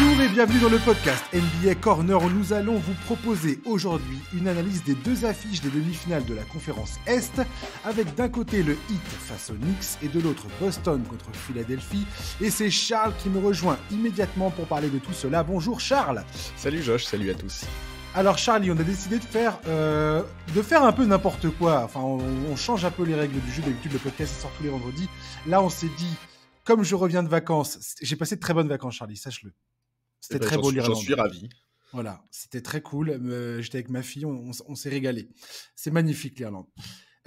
Bonjour et bienvenue dans le podcast NBA Corner nous allons vous proposer aujourd'hui une analyse des deux affiches des demi-finales de la conférence Est avec d'un côté le Heat face aux Knicks et de l'autre Boston contre Philadelphie et c'est Charles qui me rejoint immédiatement pour parler de tout cela. Bonjour Charles Salut Josh, salut à tous alors Charlie, on a décidé de faire, euh, de faire un peu n'importe quoi. Enfin, on, on, change un peu les règles du jeu. D'habitude, le podcast sort tous les vendredis. Là, on s'est dit, comme je reviens de vacances, j'ai passé de très bonnes vacances, Charlie, sache-le. C'était eh ben, très beau l'Irlande. J'en suis ravi. Voilà, c'était très cool. Euh, j'étais avec ma fille, on, s'est régalé. C'est magnifique l'Irlande.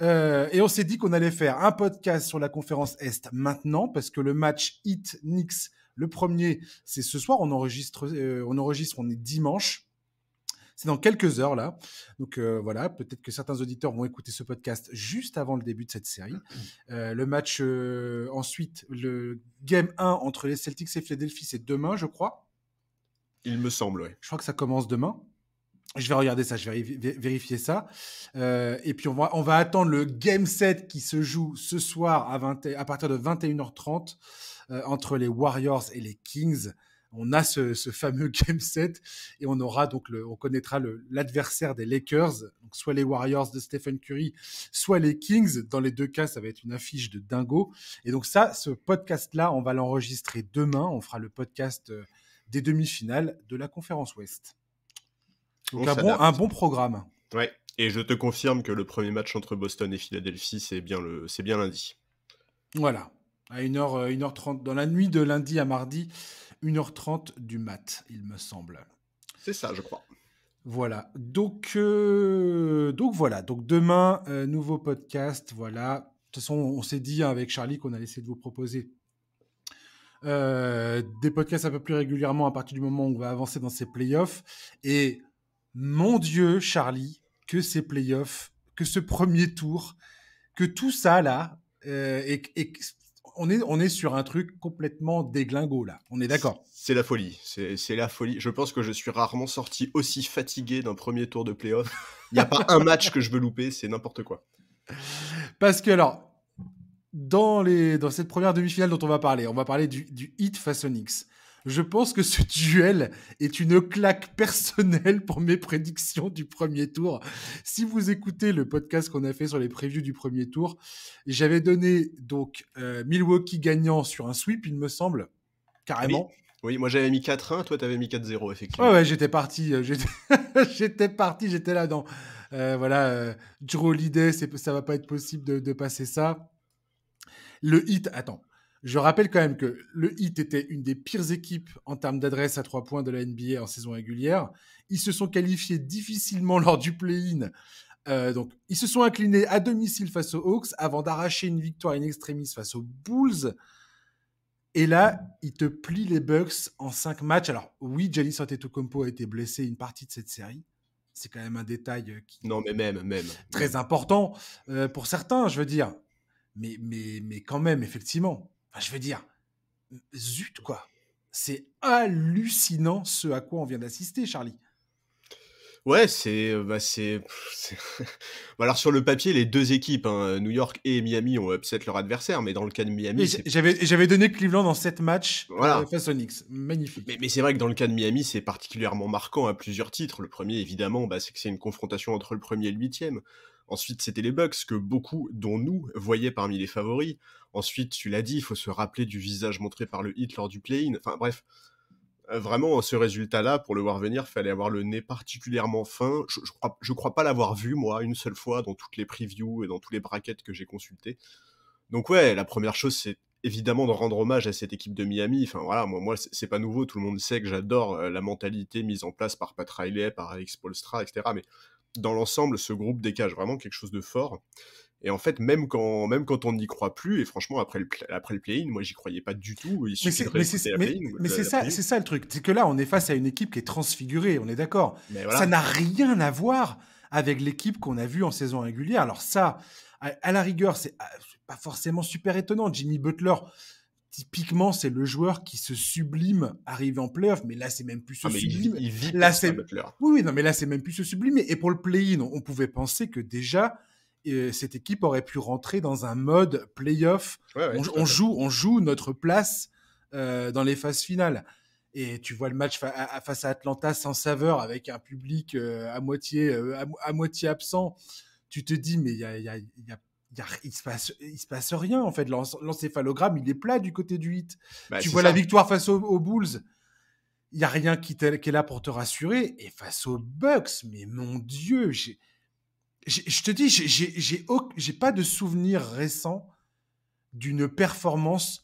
Euh, et on s'est dit qu'on allait faire un podcast sur la conférence Est maintenant, parce que le match hit nix le premier, c'est ce soir. On enregistre, euh, on enregistre, on est dimanche. C'est dans quelques heures là. Donc voilà, peut-être que certains auditeurs vont écouter ce podcast juste avant le début de cette série. le match ensuite, le game 1 entre les Celtics et Philadelphie, c'est demain, je crois. Il me semble, oui. Je crois que ça commence demain. Je vais regarder ça, je vais vérifier ça. Euh, et puis on va, attendre le game set qui se joue ce soir à, 20, à partir de 21h30 euh, entre les Warriors et les Kings. On a ce, fameux game set et on aura donc le, on connaîtra l'adversaire des Lakers, donc soit les Warriors de Stephen Curry, soit les Kings. Dans les deux cas, ça va être une affiche de dingo. Et donc ça, ce podcast-là, on va l'enregistrer demain. On fera le podcast. Euh, des demi-finales de la conférence Ouest. Donc oh, un bon, programme. Ouais. Et je te confirme que le premier match entre Boston et Philadelphie, c'est bien, le, bien lundi. Voilà. À 1h, euh, 1h30, dans la nuit de lundi à mardi, 1h30 du mat, il me semble. C'est ça, je crois. Voilà. Donc, euh, donc voilà. Donc demain, euh, nouveau podcast. Voilà. De toute façon, on s'est dit hein, avec Charlie qu'on allait essayer de vous proposer euh, des podcasts un peu plus régulièrement à partir du moment où on va avancer dans ces playoffs. Et mon Dieu, Charlie, que ces playoffs, que ce premier tour, que tout ça là, euh, et, on, est, on est sur un truc complètement déglingo là, on est d'accord C'est la folie, c'est la folie. Je pense que je suis rarement sorti aussi fatigué d'un premier tour de playoffs. Il n'y a pas un match que je veux louper, c'est n'importe quoi. Parce que alors, dans, les, dans cette première demi-finale dont on va parler, on va parler du, du hit face Knicks. Je pense que ce duel est une claque personnelle pour mes prédictions du premier tour. Si vous écoutez le podcast qu'on a fait sur les previews du premier tour, j'avais donné donc euh, Milwaukee gagnant sur un sweep, il me semble, carrément. Oui. moi j'avais mis 4-1, toi t'avais mis 4-0, effectivement. Ouais, ouais, j'étais parti, euh, j'étais parti, j'étais là dans. Euh, voilà, euh, Drew ça va pas être possible de, de passer ça. Le Hit, attends, je rappelle quand même que le Heat était une des pires équipes en termes d'adresse à trois points de la NBA en saison régulière. Ils se sont qualifiés difficilement lors du play-in. Euh, donc, ils se sont inclinés à domicile face aux Hawks avant d'arracher une victoire in extremis face aux Bulls. Et là, ils te plient les Bucks en cinq matchs. Alors, oui, santé compo a été blessé une partie de cette série. C'est quand même un détail euh, qui non, mais même, même, très important euh, pour certains, je veux dire mais, mais, mais quand même, effectivement. je veux dire, zut, quoi. C'est hallucinant ce à quoi on vient d'assister, Charlie. Ouais, c'est. Euh, bah c'est, bah, alors, sur le papier, les deux équipes, hein, New York et Miami, ont upset leur adversaire, mais dans le cas de Miami. J'avais, j'avais donné Cleveland dans 7 matchs euh, face Magnifique. Mais, c'est vrai que dans le cas de Miami, c'est particulièrement marquant à plusieurs titres. Le premier, évidemment, bah, c'est que c'est une confrontation entre le premier et le huitième. Ensuite, c'était les Bucks que beaucoup, dont nous, voyaient parmi les favoris. Ensuite, tu l'as dit, il faut se rappeler du visage montré par le hit lors du play-in. Enfin bref, euh, vraiment, ce résultat-là, pour le voir venir, fallait avoir le nez particulièrement fin. Je, je crois, je crois pas l'avoir vu, moi, une seule fois dans toutes les previews et dans tous les brackets que j'ai consultées. Donc ouais, la première chose, c'est évidemment de rendre hommage à cette équipe de Miami. Enfin voilà, moi, moi c'est pas nouveau, tout le monde sait que j'adore euh, la mentalité mise en place par Pat Riley, par Alex Polstra, etc. Mais dans l'ensemble, ce groupe dégage vraiment quelque chose de fort. Et en fait, même quand, même quand on n'y croit plus, et franchement, après le, après le play-in, moi, j'y croyais pas du tout. mais c'est ça, c'est ça le truc. C'est que là, on est face à une équipe qui est transfigurée, on est d'accord. Ça n'a rien à voir avec l'équipe qu'on a vue en saison régulière. Alors ça, à, à la rigueur, c'est ah, pas forcément super étonnant. Jimmy Butler, Typiquement, c'est le joueur qui se sublime arrivé en playoff, mais là, c'est même plus ce ah, sublime. Il, vit là, c'est oui, oui, non, mais là, c'est même plus ce sublime. Et pour le play-in, on pouvait penser que déjà, euh, cette équipe aurait pu rentrer dans un mode playoff. on, joue, on joue notre place euh, dans les phases finales. Et tu vois le match face à Atlanta sans saveur, avec un public euh, à moitié à, moitié absent. Tu te dis, mais il y a, y a il, se se passe rien en fait. L'encéphalogramme, il est plat du côté du hit. Bah, tu vois la victoire face aux, Bulls, il n'y a rien qui, est là pour te rassurer. Et face aux Bucks, mais mon Dieu, je te dis, j'ai pas de souvenir récent d'une performance.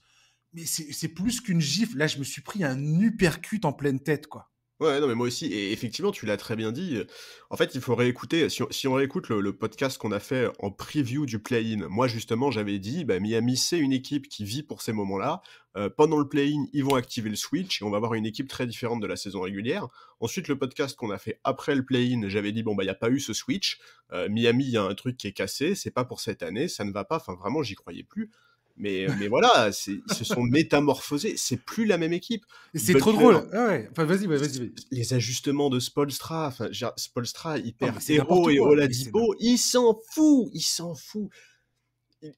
Mais c'est plus qu'une gifle. Là, je me suis pris un uppercut en pleine tête, quoi. Ouais, non, mais moi aussi. Et effectivement, tu l'as très bien dit. Euh, en fait, il faut réécouter. Si on, réécoute le, podcast qu'on a fait en preview du play-in, moi, justement, j'avais dit bah, Miami, c'est une équipe qui vit pour ces moments-là. Euh, pendant le play-in, ils vont activer le switch et on va avoir une équipe très différente de la saison régulière. Ensuite, le podcast qu'on a fait après le play-in, j'avais dit bon, bah, il n'y a pas eu ce switch. Euh, Miami, il y a un truc qui est cassé. C'est pas pour cette année. Ça ne va pas. Enfin, vraiment, j'y croyais plus. Mais, voilà, ils se sont métamorphosés. C'est plus la même équipe. C'est trop drôle. Ah enfin, vas-y, vas y vas Les ajustements de Spolstra, Spolstra, hyper ah, héros et Oladipo, il s'en fout, il s'en fout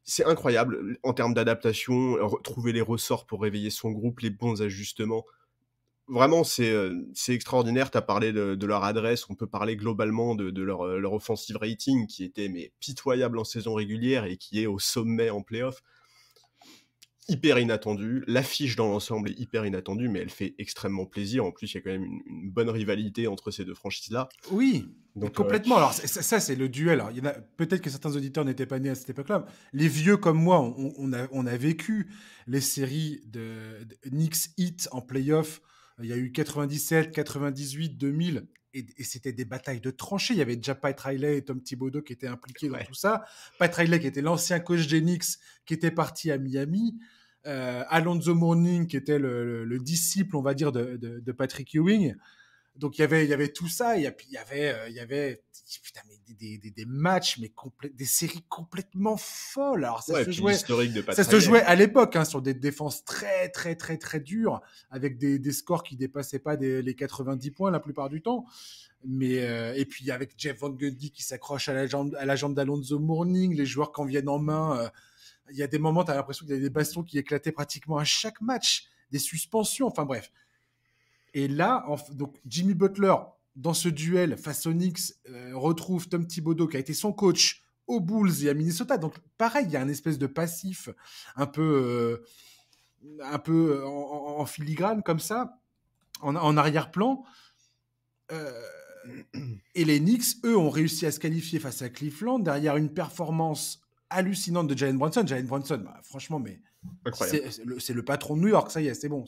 c'est incroyable en termes d'adaptation, trouver les ressorts pour réveiller son groupe, les bons ajustements. Vraiment, c'est euh, extraordinaire. Tu as parlé de, leur adresse, on peut parler globalement de, leur, euh, leur, offensive rating qui était mais pitoyable en saison régulière et qui est au sommet en playoff hyper inattendue. L'affiche dans l'ensemble est hyper inattendue, mais elle fait extrêmement plaisir. En plus, il y a quand même une, bonne rivalité entre ces deux franchises-là. Oui, euh, complètement. Alors, ça, c'est le duel. Peut-être que certains auditeurs n'étaient pas nés à cette époque-là. Les vieux comme moi, on, a, vécu les séries de, nix Knicks Heat en playoff. Il y a eu 97, 98, 2000 et, et c'était des batailles de tranchées. Il y avait déjà Pat Riley et Tom Thibodeau qui étaient impliqués dans tout ça. Pat Riley qui était l'ancien coach Genix qui était parti à Miami. Euh, Alonzo Morning qui était le, disciple, on va dire, de Patrick Ewing. Donc il y avait il y avait tout ça, il y avait euh, il y avait, il y avait putain, mais des, des, des, matchs mais des séries complètement folles. Alors ça se jouait à l'époque hein, sur des défenses très très très très dures avec des, des scores qui dépassaient pas les 90 points la plupart du temps. Mais euh, et puis avec Jeff Van Gundy qui s'accroche à la jambe à la jambe d'Alonso Morning, les joueurs qui en viennent en main euh, il y a des moments, tu as l'impression qu'il y a des bastons qui éclataient pratiquement à chaque match, des suspensions, enfin bref. Et là, donc Jimmy Butler, dans ce duel face aux Knicks, euh, retrouve Tom Thibodeau, qui a été son coach aux Bulls et à Minnesota. Donc, pareil, il y a un espèce de passif un peu, euh, un peu euh, en, filigrane, comme ça, en, arrière-plan. et les Knicks, eux, ont réussi à se qualifier face à Cleveland derrière une performance hallucinante de Jalen Brunson. Jalen Brunson, bah, franchement, mais c'est le, patron de New York, ça y est, c'est bon.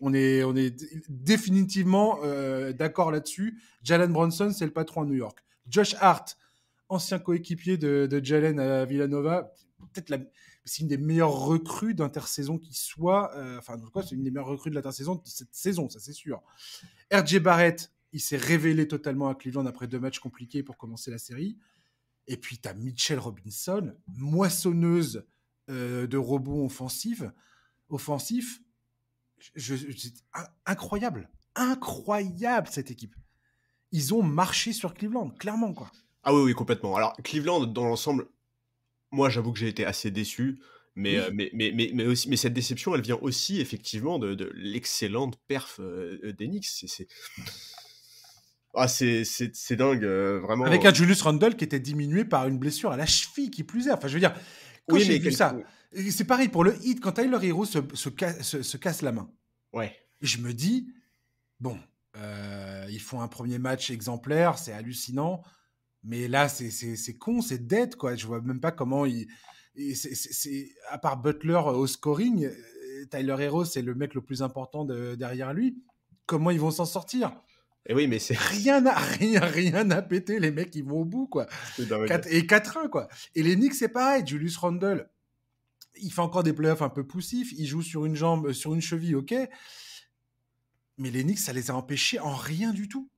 On, est, définitivement euh, d'accord là-dessus. Jalen Brunson, c'est le patron à New York. Josh Hart, ancien coéquipier de, Jalen à Villanova, peut-être C'est une des meilleures recrues d'intersaison qui soit. Euh, enfin, c'est une des meilleures recrues de l'intersaison de cette saison, ça c'est sûr. RJ Barrett, il s'est révélé totalement à Cleveland après deux matchs compliqués pour commencer la série. Et puis, tu as Mitchell Robinson, moissonneuse euh, de robots offensifs. offensifs. Ah, incroyable. Incroyable, cette équipe. Ils ont marché sur Cleveland, clairement, quoi. Ah oui, oui, complètement. Alors, Cleveland, dans l'ensemble, moi, j'avoue que j'ai été assez déçu. Mais, euh, mais, mais, mais, aussi, mais cette déception, elle vient aussi effectivement de, l'excellente perf euh, d'Enix. C'est, ah, c'est dingue, euh, vraiment. Avec un euh. Julius Randle qui était diminué par une blessure à la cheville, qui plus est. Enfin, je veux dire, oui, ça, c'est pareil pour le hit, quand Tyler Hero se, casse la main. Ouais. Je me dis, bon, euh, ils font un premier match exemplaire, c'est hallucinant. Mais là, c'est con, c'est dead, quoi. Je vois même pas comment il. c'est à part Butler au scoring, Tyler Hero, c'est le mec le plus important derrière lui. Comment ils vont s'en sortir rien à rien rien à péter. Les mecs, ils vont au bout quoi. et 4-1 quoi. Et les Knicks, c'est pareil. Julius Randle, il fait encore des playoffs un peu poussifs. Il joue sur une jambe, euh, sur une cheville, ok. Mais les Knicks, ça les a empêchés en rien du tout.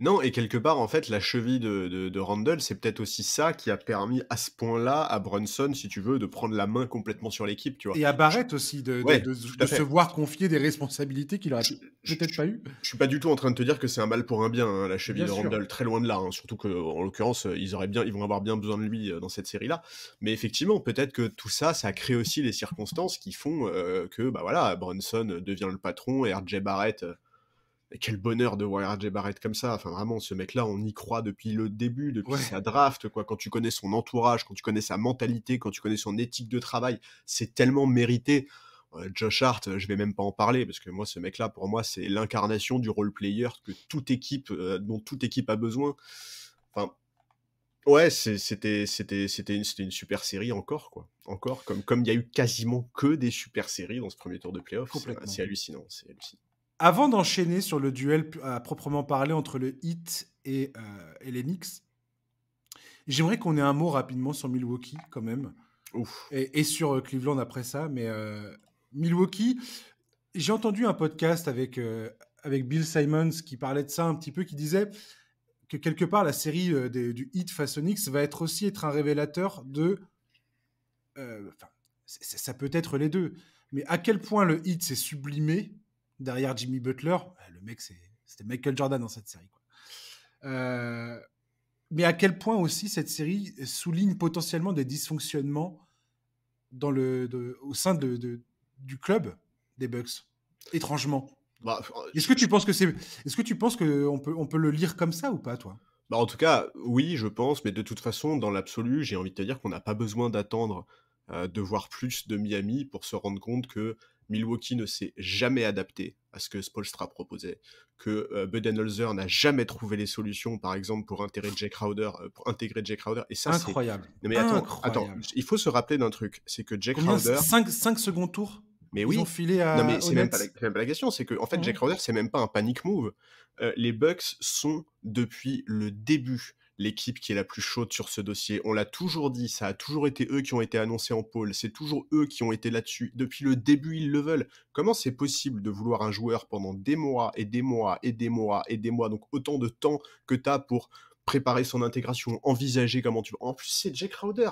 Non, et quelque part, en fait, la cheville de, de, Randall, c'est peut-être aussi ça qui a permis à ce point-là, à Brunson, si tu veux, de prendre la main complètement sur l'équipe, Et à Barrett aussi, de, se voir confier des responsabilités qu'il aurait peut-être pas eu. Je suis pas du tout en train de te dire que c'est un mal pour un bien, hein, la cheville de Randle, très loin de là. Hein, surtout qu'en l'occurrence, euh, ils, auraient bien, ils vont avoir bien besoin de lui euh, dans cette série-là. Mais effectivement, peut-être que tout ça, ça crée aussi les circonstances qui font euh, que, bah voilà, Brunson devient le patron et RJ Barrett quel bonheur de voir RJ Barrett comme ça. Enfin, vraiment, ce mec-là, on y croit depuis le début, depuis sa draft, quoi. Quand tu connais son entourage, quand tu connais sa mentalité, quand tu connais son éthique de travail, c'est tellement mérité. Euh, Josh Hart, euh, je vais même pas en parler parce que moi, ce mec-là, pour moi, c'est l'incarnation du role player que toute équipe, euh, dont toute équipe a besoin. Enfin, ouais, c'était c'était c'était une, super série encore quoi, encore comme comme il y a eu quasiment que des super séries dans ce premier tour de playoff. C'est hallucinant, c'est hallucinant. Avant d'enchaîner sur le duel à proprement parler entre le Hit et, euh, les j'aimerais qu'on ait un mot rapidement sur Milwaukee quand même. Et, sur euh, Cleveland après ça. Mais euh, Milwaukee, j'ai entendu un podcast avec, euh, avec Bill Simons qui parlait de ça un petit peu, qui disait que quelque part la série du hit face aux va être aussi être un révélateur de... Enfin, ça peut être les deux. Mais à quel point le hit s'est sublimé derrière Jimmy Butler. Le mec, c'était Michael Jordan dans cette série. Euh, mais à quel point aussi cette série souligne potentiellement des dysfonctionnements au sein du club des Bucks, étrangement. Bah, euh, est-ce que tu penses que c'est, est-ce que tu penses que on peut, on peut le lire comme ça ou pas, toi bah, en tout cas, oui, je pense, mais de toute façon, dans l'absolu, j'ai envie de te dire qu'on n'a pas besoin d'attendre euh, de voir plus de Miami pour se rendre compte que Milwaukee ne s'est jamais adapté à ce que Spolstra proposait, que euh, Budenholzer n'a jamais trouvé les solutions, par exemple, pour intégrer Jake Crowder. Euh, pour intégrer Jack Crowder. Et ça, Incroyable. mais attends, il faut se rappeler d'un truc, c'est que Jake Combien Crowder... 5, 5 secondes tour mais oui. On filé à... Non, mais c'est même, pas la question. C'est que, en fait, mhm. Jake Jack Crowder, c'est même pas un panic move. Euh, les Bucks sont, depuis le début l'équipe qui est la plus chaude sur ce dossier. On l'a toujours dit, ça a toujours été eux qui ont été annoncés en pôle, c'est toujours eux qui ont été là-dessus. Depuis le début, ils le veulent. Comment c'est possible de vouloir un joueur pendant des mois et des mois et des mois et des mois, donc autant de temps que tu as pour préparer son intégration, envisager comment tu vas. En plus, c'est Jack Crowder.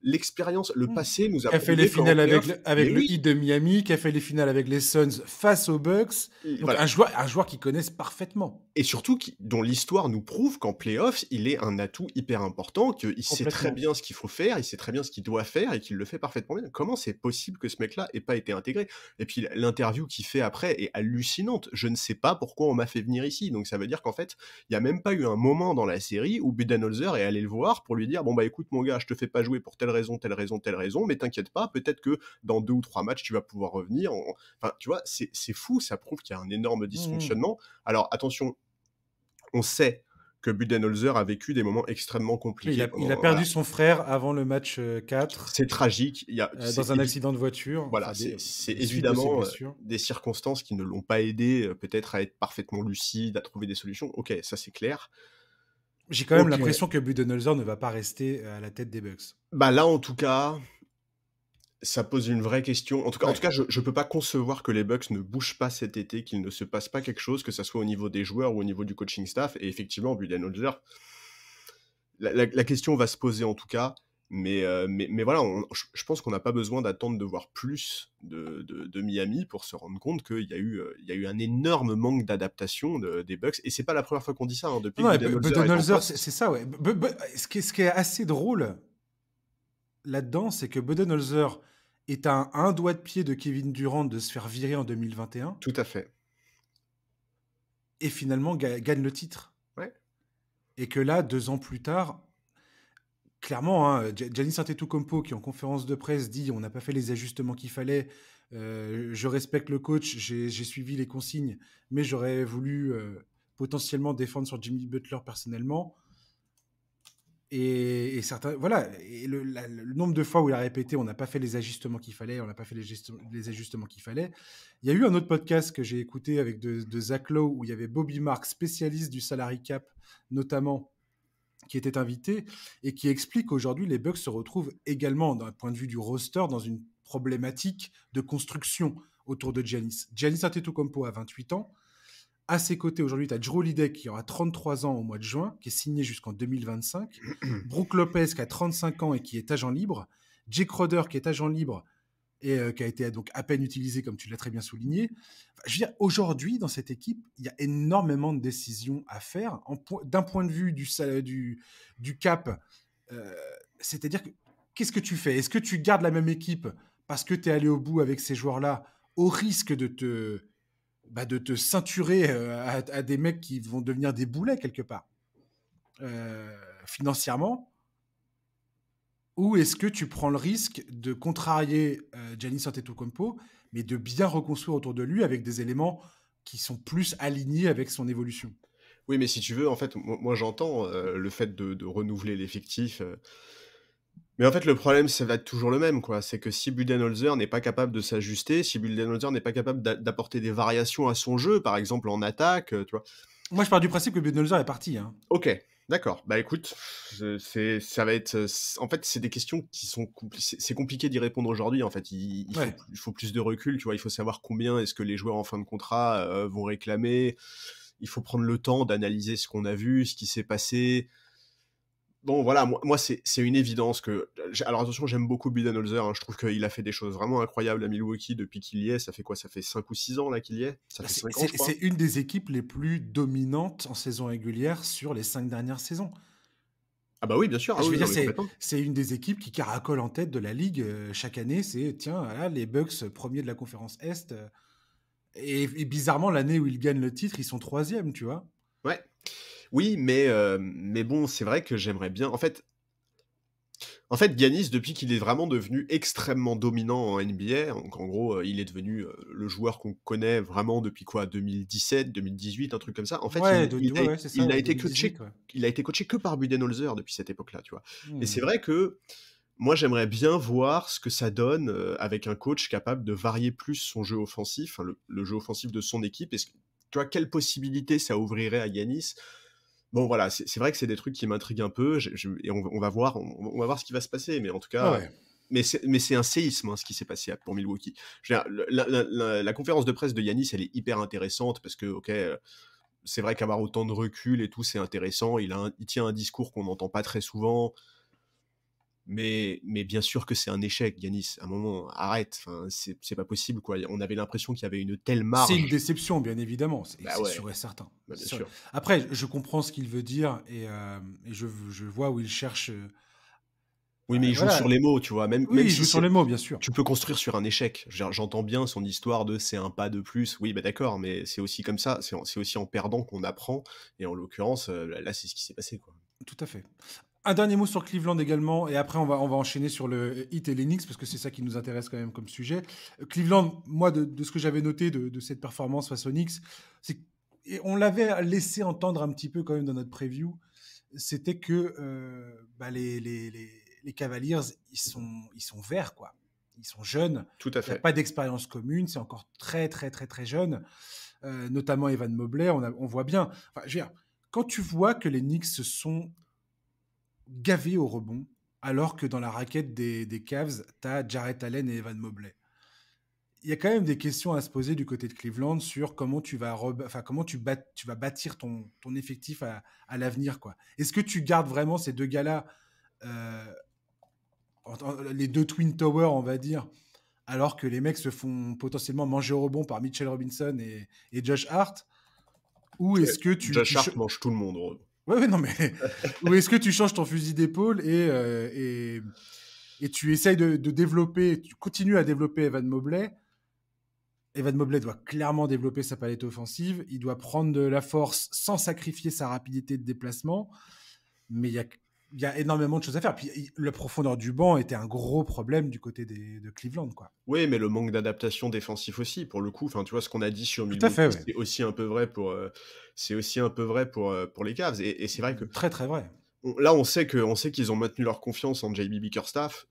L'expérience, le mm. passé nous a. Qui a fait les finales avec le, avec le de Miami, qui a fait les finales avec les Suns face aux Bucks. un joueur, un joueur qu'ils connaissent parfaitement et surtout dont l'histoire nous prouve qu'en playoffs, il est un atout hyper important, qu'il sait très bien ce qu'il faut faire, il sait très bien ce qu'il doit faire et qu'il le fait parfaitement bien. Comment c'est possible que ce mec-là ait pas été intégré Et puis l'interview qu'il fait après est hallucinante. Je ne sais pas pourquoi on m'a fait venir ici. Donc ça veut dire qu'en fait, il n'y a même pas eu un moment dans la série où Budenholzer est allé le voir pour lui dire Bon bah écoute mon gars, je te fais pas jouer pour telle raison, telle raison, telle raison, mais t'inquiète pas, peut-être que dans deux ou trois matchs tu vas pouvoir revenir. Enfin, tu vois, c'est fou, ça prouve qu'il y a un énorme mmh dysfonctionnement. Alors attention, on sait que Budenholzer a vécu des moments extrêmement compliqués. Il a, perdu euh, son frère avant le match 4. Euh, c'est tragique. Il euh, dans un accident de voiture. Voilà, c'est évidemment des circonstances qui ne l'ont pas aidé peut-être à être parfaitement lucide, à trouver des solutions. Ok, ça c'est clair. J'ai quand même l'impression que Budenholzer ne va pas rester à la tête des Bucks. Bah là, en tout cas, ça pose une vraie question. En tout cas, en tout cas je ne peux pas concevoir que les Bucks ne bougent pas cet été, qu'il ne se passe pas quelque chose, que ce soit au niveau des joueurs ou au niveau du coaching staff. Et effectivement, Budenholzer, la, question va se poser en tout cas. Mais, euh, mais, mais, voilà, je pense qu'on n'a pas besoin d'attendre de voir plus de, de, Miami pour se rendre compte qu'il y, a eu, euh, il y a eu un énorme manque d'adaptation des Bucks. Et c'est pas la première fois qu'on dit ça hein, depuis. c'est ça, ouais. ce qui est assez drôle, là-dedans, c'est que Bodenholzer est à un, doigt de pied de Kevin Durant de se faire virer en 2021. Tout à fait. Et finalement gagne le titre. Et que là, deux ans plus tard, clairement, hein, Giannis compo qui en conférence de presse dit on n'a pas fait les ajustements qu'il fallait, euh, je respecte le coach, j'ai suivi les consignes, mais j'aurais voulu euh, potentiellement défendre sur Jimmy Butler personnellement. Et, certains, voilà, le, nombre de fois où il a répété, on n'a pas fait les ajustements qu'il fallait, on n'a pas fait les, ajustements qu'il fallait. Il y a eu un autre podcast que j'ai écouté avec de, de, Zach Lowe où il y avait Bobby Mark, spécialiste du salary cap, notamment, qui était invité et qui explique qu'aujourd'hui, les bugs se retrouvent également, d'un point de vue du roster, dans une problématique de construction autour de Janice. Giannis Antetokounmpo a 28 ans. À ses côtés, aujourd'hui, tu as Drew Lidek qui aura 33 ans au mois de juin, qui est signé jusqu'en 2025. Brooke Lopez qui a 35 ans et qui est agent libre. Jake Roder qui est agent libre et euh, qui a été donc à peine utilisé, comme tu l'as très bien souligné. je veux dire, aujourd'hui, dans cette équipe, il y a énormément de décisions à faire. D'un point de vue du, du, du cap, euh, c'est-à-dire qu'est-ce que tu fais Est-ce que tu gardes la même équipe parce que tu es allé au bout avec ces joueurs-là au risque de te bah, de te ceinturer euh, à, des mecs qui vont devenir des boulets quelque part, euh, financièrement Ou est-ce que tu prends le risque de contrarier euh, Gianni compo mais de bien reconstruire autour de lui avec des éléments qui sont plus alignés avec son évolution oui, mais si tu veux, en fait, moi, j'entends euh, le fait de, renouveler l'effectif. Mais en fait, le problème, ça va être toujours le même, quoi. C'est que si Budenholzer n'est pas capable de s'ajuster, si Budenholzer n'est pas capable d'apporter des variations à son jeu, par exemple en attaque, euh, tu vois. Moi, je pars du principe que Budenholzer est parti. Hein. Ok, d'accord. Bah écoute, c'est, ça va être. Euh, en fait, c'est des questions qui sont. compliquées c'est compliqué d'y répondre aujourd'hui. En fait, il, faut, plus de recul. Tu vois, il faut savoir combien est-ce que les joueurs en fin de contrat euh, vont réclamer. Il faut prendre le temps d'analyser ce qu'on a vu, ce qui s'est passé bon, voilà, moi, c'est une évidence que. Alors attention, j'aime beaucoup Budenholzer. Hein. je trouve qu'il a fait des choses vraiment incroyables à Milwaukee depuis qu'il y est. Ça fait quoi Ça fait 5 ou 6 ans qu'il y est C'est une des équipes les plus dominantes en saison régulière sur les 5 dernières saisons. Ah bah oui, bien sûr. Ah, ah c'est une des équipes qui caracole en tête de la ligue euh, chaque année. C'est tiens, les Bucks euh, premiers de la conférence Est. Euh, et, bizarrement, l'année où ils gagnent le titre, ils sont troisième, tu vois. Ouais. Oui, mais, euh, mais bon, c'est vrai que j'aimerais bien. En fait, en fait, Giannis, depuis qu'il est vraiment devenu extrêmement dominant en NBA, en gros, euh, il est devenu euh, le joueur qu'on connaît vraiment depuis quoi 2017, 2018, un truc comme ça. En fait, il, n'a été coaché, il a été coaché que par Budenholzer depuis cette époque-là, tu vois. Et hmm. c'est vrai que moi, j'aimerais bien voir ce que ça donne avec un coach capable de varier plus son jeu offensif, le, jeu offensif de son équipe. Et ce, tu vois, quelle possibilité ça ouvrirait à Yanis bon voilà, c'est vrai que c'est des trucs qui m'intriguent un peu, et on, va voir, on, va voir ce qui va se passer, mais en tout cas. Ah mais c'est un séisme hein, ce qui s'est passé pour Milwaukee. la, conférence de presse de Yanis, elle est hyper intéressante parce que, ok, euh, c'est vrai qu'avoir autant de recul et tout, c'est intéressant. Il, a il tient un discours qu'on n'entend pas très souvent. Mais, mais bien sûr que c'est un échec, Yanis. À un moment, arrête. Enfin, c'est pas possible, quoi. On avait l'impression qu'il y avait une telle marge. C'est une déception, bien évidemment. C'est bah sûr et certain. Bah, sûr. Après, je comprends ce qu'il veut dire et, euh, et je, je, vois où il cherche. Euh, oui, mais euh, il joue sur les mots, tu vois. Même, oui, même il joue sur les mots, bien sûr. Tu peux construire sur un échec. J'entends bien son histoire de c'est un pas de plus. Oui, bah d'accord, mais c'est aussi comme ça. C'est aussi en perdant qu'on apprend. Et en l'occurrence, là, c'est ce qui s'est passé, quoi. Tout à fait. Un dernier mot sur Cleveland également, et après on va, on va enchaîner sur le hit et l'Enix, parce que c'est ça qui nous intéresse quand même comme sujet. Cleveland, moi, de, ce que j'avais noté de, cette performance face aux Knicks, c'est on l'avait laissé entendre un petit peu quand même dans notre preview, c'était que euh, bah, les, les, Cavaliers, ils sont, ils sont verts, quoi. Ils sont jeunes. Tout à fait. pas d'expérience commune, c'est encore très, très, très, très jeune. Euh, notamment Evan Mobley, on, voit bien. Enfin, quand tu vois que les Knicks se sont gavé au rebond, alors que dans la raquette des, des Cavs, tu as Jarrett Allen et Evan Mobley. Il y a quand même des questions à se poser du côté de Cleveland sur comment tu vas, comment tu, vas bâtir ton, effectif à, l'avenir. quoi. Est-ce que tu gardes vraiment ces deux gars-là, euh, les deux Twin Towers, on va dire, alors que les mecs se font potentiellement manger au rebond par Mitchell Robinson et, et Josh Hart Ou est-ce que tu. Josh Hart mange tout le monde Ouais, non, mais. Ou est-ce que tu changes ton fusil d'épaule et, euh, et, et, tu essayes de, de, développer, tu continues à développer Evan Mobley. Evan Mobley doit clairement développer sa palette offensive. Il doit prendre de la force sans sacrifier sa rapidité de déplacement. Mais il y a il y a énormément de choses à faire. Puis la profondeur du banc était un gros problème du côté des, de Cleveland, quoi. Oui, mais le manque d'adaptation défensif aussi, pour le coup. Enfin, tu vois ce qu'on a dit sur Milwaukee, c'est aussi un peu vrai pour, euh, c'est aussi un peu vrai pour euh, pour les Cavs. Et, c'est vrai que très très vrai. là, on sait que on sait qu'ils ont maintenu leur confiance en JB Bickerstaff,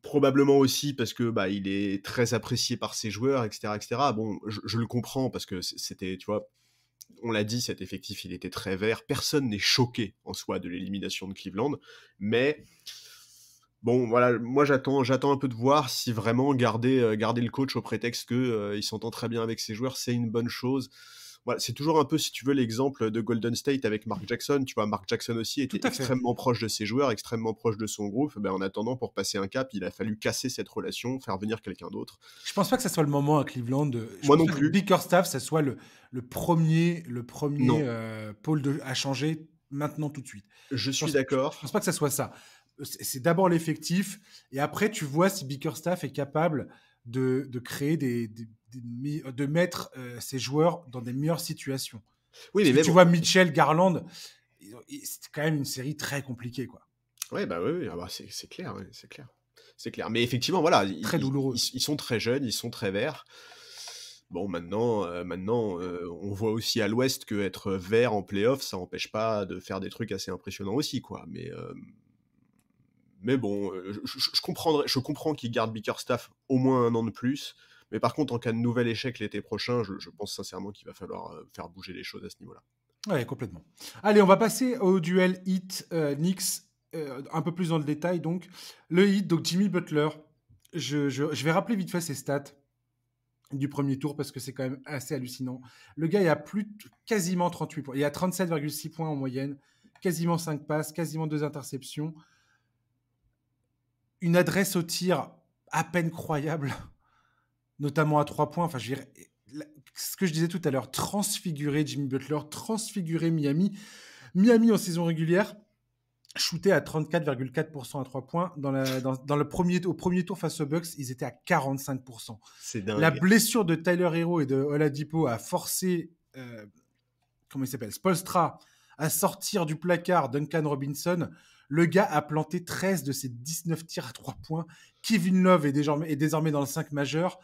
probablement aussi parce que bah il est très apprécié par ses joueurs, etc., etc. Bon, je, je le comprends parce que c'était, tu vois on l'a dit, cet effectif, il était très vert. Personne n'est choqué en soi de l'élimination de Cleveland, mais bon, voilà, moi j'attends, j'attends un peu de voir si vraiment garder, euh, garder le coach au prétexte qu'il euh, s'entend très bien avec ses joueurs, c'est une bonne chose. Bah, c'est toujours un peu, si tu veux, l'exemple de Golden State avec Mark Jackson. Tu vois, Mark Jackson aussi était extrêmement proche de ses joueurs, extrêmement proche de son groupe. Ben, en attendant, pour passer un cap, il a fallu casser cette relation, faire venir quelqu'un d'autre. Je pense pas que ce soit le moment à Cleveland. Moi non plus. Bickerstaff, ça soit le, le premier, le premier euh, pôle à changer maintenant tout de suite. Je, suis d'accord. Je pense pas que ce soit ça. C'est d'abord l'effectif, et après, tu vois si Bickerstaff est capable de, créer des euh, de mettre euh, ces ses joueurs dans des meilleures situations. Oui, mais tu vois Mitchell, Garland, c'est quand même une série très compliquée, quoi. Ouais, bah oui, ah bah c'est clair, c'est clair, c'est clair. Mais effectivement, voilà, très ils, douloureux. Ils, sont très jeunes, ils sont très verts. Bon, maintenant, euh, maintenant, on voit aussi à l'Ouest que être vert en playoff, ça n'empêche pas de faire des trucs assez impressionnants aussi, quoi. Mais mais bon, je, je, je, comprendrais, je comprends qu'ils gardent Bickerstaff au moins un an de plus. Mais par contre, en cas de nouvel échec l'été prochain, je, pense sincèrement qu'il va falloir euh, faire bouger les choses à ce niveau-là. Oui, complètement. Allez, on va passer au duel hit euh, nyx euh, un peu plus dans le détail. Donc, le hit, donc Jimmy Butler. Je, vais rappeler vite fait ses stats du premier tour parce que c'est quand même assez hallucinant. Le gars, il a plus quasiment 38 points. Il a 37,6 points en moyenne, quasiment 5 passes, quasiment 2 interceptions. Une adresse au tir à peine croyable notamment à trois points. Enfin, je ce que je disais tout à l'heure, transfigurer Jimmy Butler, transfigurer Miami. Miami en saison régulière, shooté à 34,4% à 3 points. Dans, la, dans, dans, le premier, au premier tour face aux Bucks, ils étaient à 45%. C'est La blessure de Tyler Hero et de Oladipo a forcé, euh, comment il s'appelle, Spolstra à sortir du placard Duncan Robinson. Le gars a planté 13 de ses 19 tirs à 3 points. Kevin Love est, est désormais dans le 5 majeur.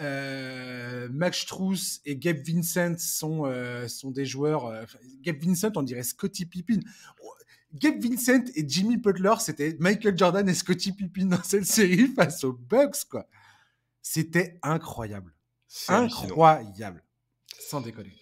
Euh, Max Struss et Gabe Vincent sont, euh, sont des joueurs. Euh, Gabe Vincent, on dirait Scotty Pippin. Oh, Gabe Vincent et Jimmy Butler, c'était Michael Jordan et Scotty Pippin dans cette série face aux Bucks, quoi. C'était incroyable. Incroyable. Sans déconner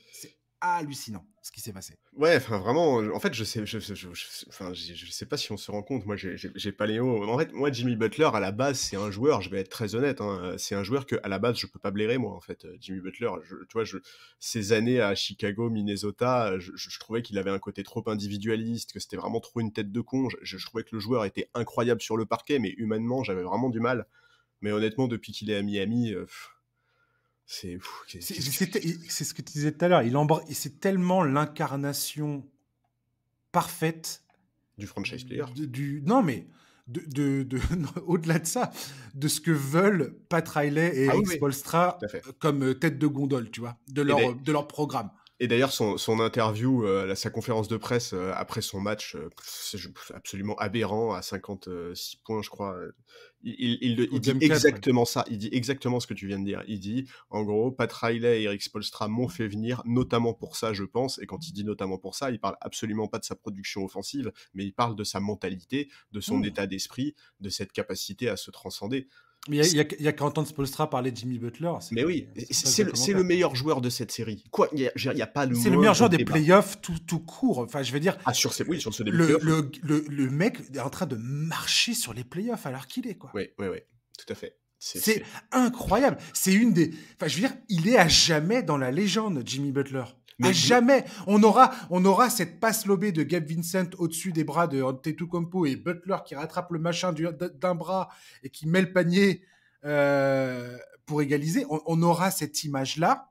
hallucinant ce qui s'est passé. Ouais, enfin vraiment, en fait, je sais, je, je, sais pas si on se rend compte. Moi, j'ai pas Léo. En fait, moi, Jimmy Butler, à la base, c'est un joueur. Je vais être très honnête. Hein, c'est un joueur que, à la base, je peux pas blairer moi. En fait, euh, Jimmy Butler. tu vois, je, ces années à Chicago, Minnesota, je, trouvais qu'il avait un côté trop individualiste, que c'était vraiment trop une tête de con. Je, trouvais que le joueur était incroyable sur le parquet, mais humainement, j'avais vraiment du mal. Mais honnêtement, depuis qu'il est à Miami. Euh, c'est ce que tu disais tout à l'heure. Il c'est tellement l'incarnation parfaite du franchise player. Du, non mais de, au-delà de ça, de ce que veulent Pat Riley et Alex ah euh, comme euh, tête de gondole, tu vois, de eh ben euh, de leur programme. Et d'ailleurs, son, interview, euh, sa conférence de presse euh, après son match, euh, absolument aberrant, à 56 points, je crois. Il, dit exactement ça. Il dit exactement ce que tu viens de dire. Il dit, en gros, Pat Riley et Eric Spolstra m'ont fait venir, notamment pour ça, je pense. Et quand il dit notamment pour ça, il parle absolument pas de sa production offensive, mais il parle de sa mentalité, de son mmh. état d'esprit, de cette capacité à se transcender. Mais il y, a qu'à entendre Spolstra parler de Jimmy Butler. Mais oui, c'est le, meilleur joueur de cette série. Quoi, il n'y a, a, pas de. C'est le meilleur joueur des playoffs tout, tout court. Enfin, je veux dire. Ah, sur, oui, ce début le, le, le, mec est en train de marcher sur les playoffs alors qu'il est, quoi. Oui, oui, oui, tout à fait. C'est incroyable. C'est une des. Enfin, je veux dire, il est à jamais dans la légende, Jimmy Butler. Mais jamais, on aura, on aura cette passe lobée de Gabe Vincent au-dessus des bras de Compo et Butler qui rattrape le machin d'un bras et qui met le panier euh, pour égaliser. On, aura cette image-là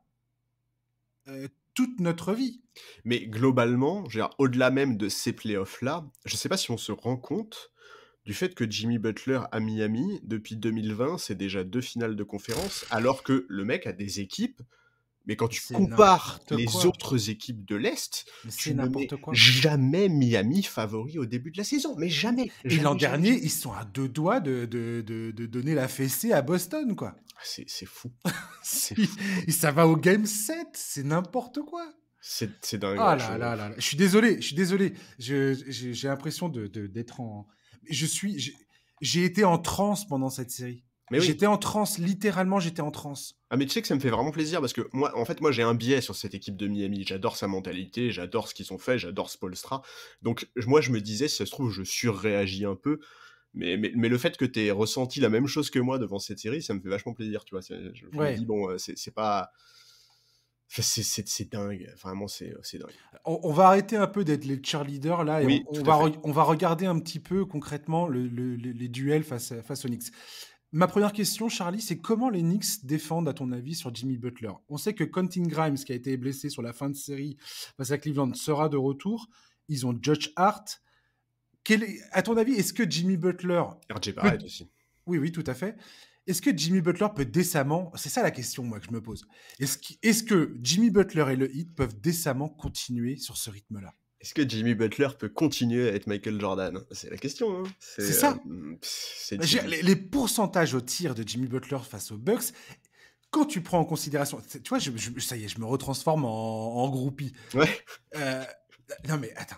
euh, toute notre vie. Mais globalement, au-delà même de ces playoffs-là, je ne sais pas si on se rend compte du fait que Jimmy Butler à Miami, depuis 2020, c'est déjà deux finales de conférence, alors que le mec a des équipes mais quand tu compares les autres équipes de l'Est, tu ne quoi. jamais Miami favori au début de la saison. Mais jamais. Et l'an dernier, ils sont à deux doigts de, de, donner la fessée à Boston, quoi. Ah, c'est fou. fou. Ça va au Game 7, c'est n'importe quoi. C'est dingue. Ah je suis désolé, je suis désolé. J'ai l'impression d'être en... Je suis... J'ai été en transe pendant cette série. J'étais en transe, littéralement, j'étais en transe. Ah mais tu sais que ça me fait vraiment plaisir parce que moi, en fait, moi j'ai un biais sur cette équipe de Miami. J'adore sa mentalité, j'adore ce qu'ils ont fait, j'adore Spolstra. Donc moi je me disais, si ça se trouve, je surréagis un peu. Mais, mais, le fait que tu aies ressenti la même chose que moi devant cette série, ça me fait vachement plaisir, tu vois. Je, me dis, bon, euh, c'est pas... C'est dingue, vraiment c'est euh, dingue. On, va arrêter un peu d'être les cheerleaders là et on, va regarder un petit peu concrètement les, duels face, face aux Knicks. Ma première question, Charlie, c'est comment les Knicks défendent, à ton avis, sur Jimmy Butler On sait que Quentin Grimes, qui a été blessé sur la fin de série face à Cleveland, sera de retour. Ils ont Judge Hart. Quel à ton avis, est-ce que Jimmy Butler. RJ Barrett aussi. Oui, oui, tout à fait. Est-ce que Jimmy Butler peut décemment. C'est ça la question, moi, que je me pose. Est-ce que, que Jimmy Butler et le Heat peuvent décemment continuer sur ce rythme-là est-ce que Jimmy Butler peut continuer à être Michael Jordan C'est la question. Hein. c'est ça. Euh, hmm, les, pourcentages au tir de Jimmy Butler face aux Bucks, quand tu prends en considération. Tu vois, je, ça y est, je me retransforme en, en groupie. Ouais. Euh, non, mais attends.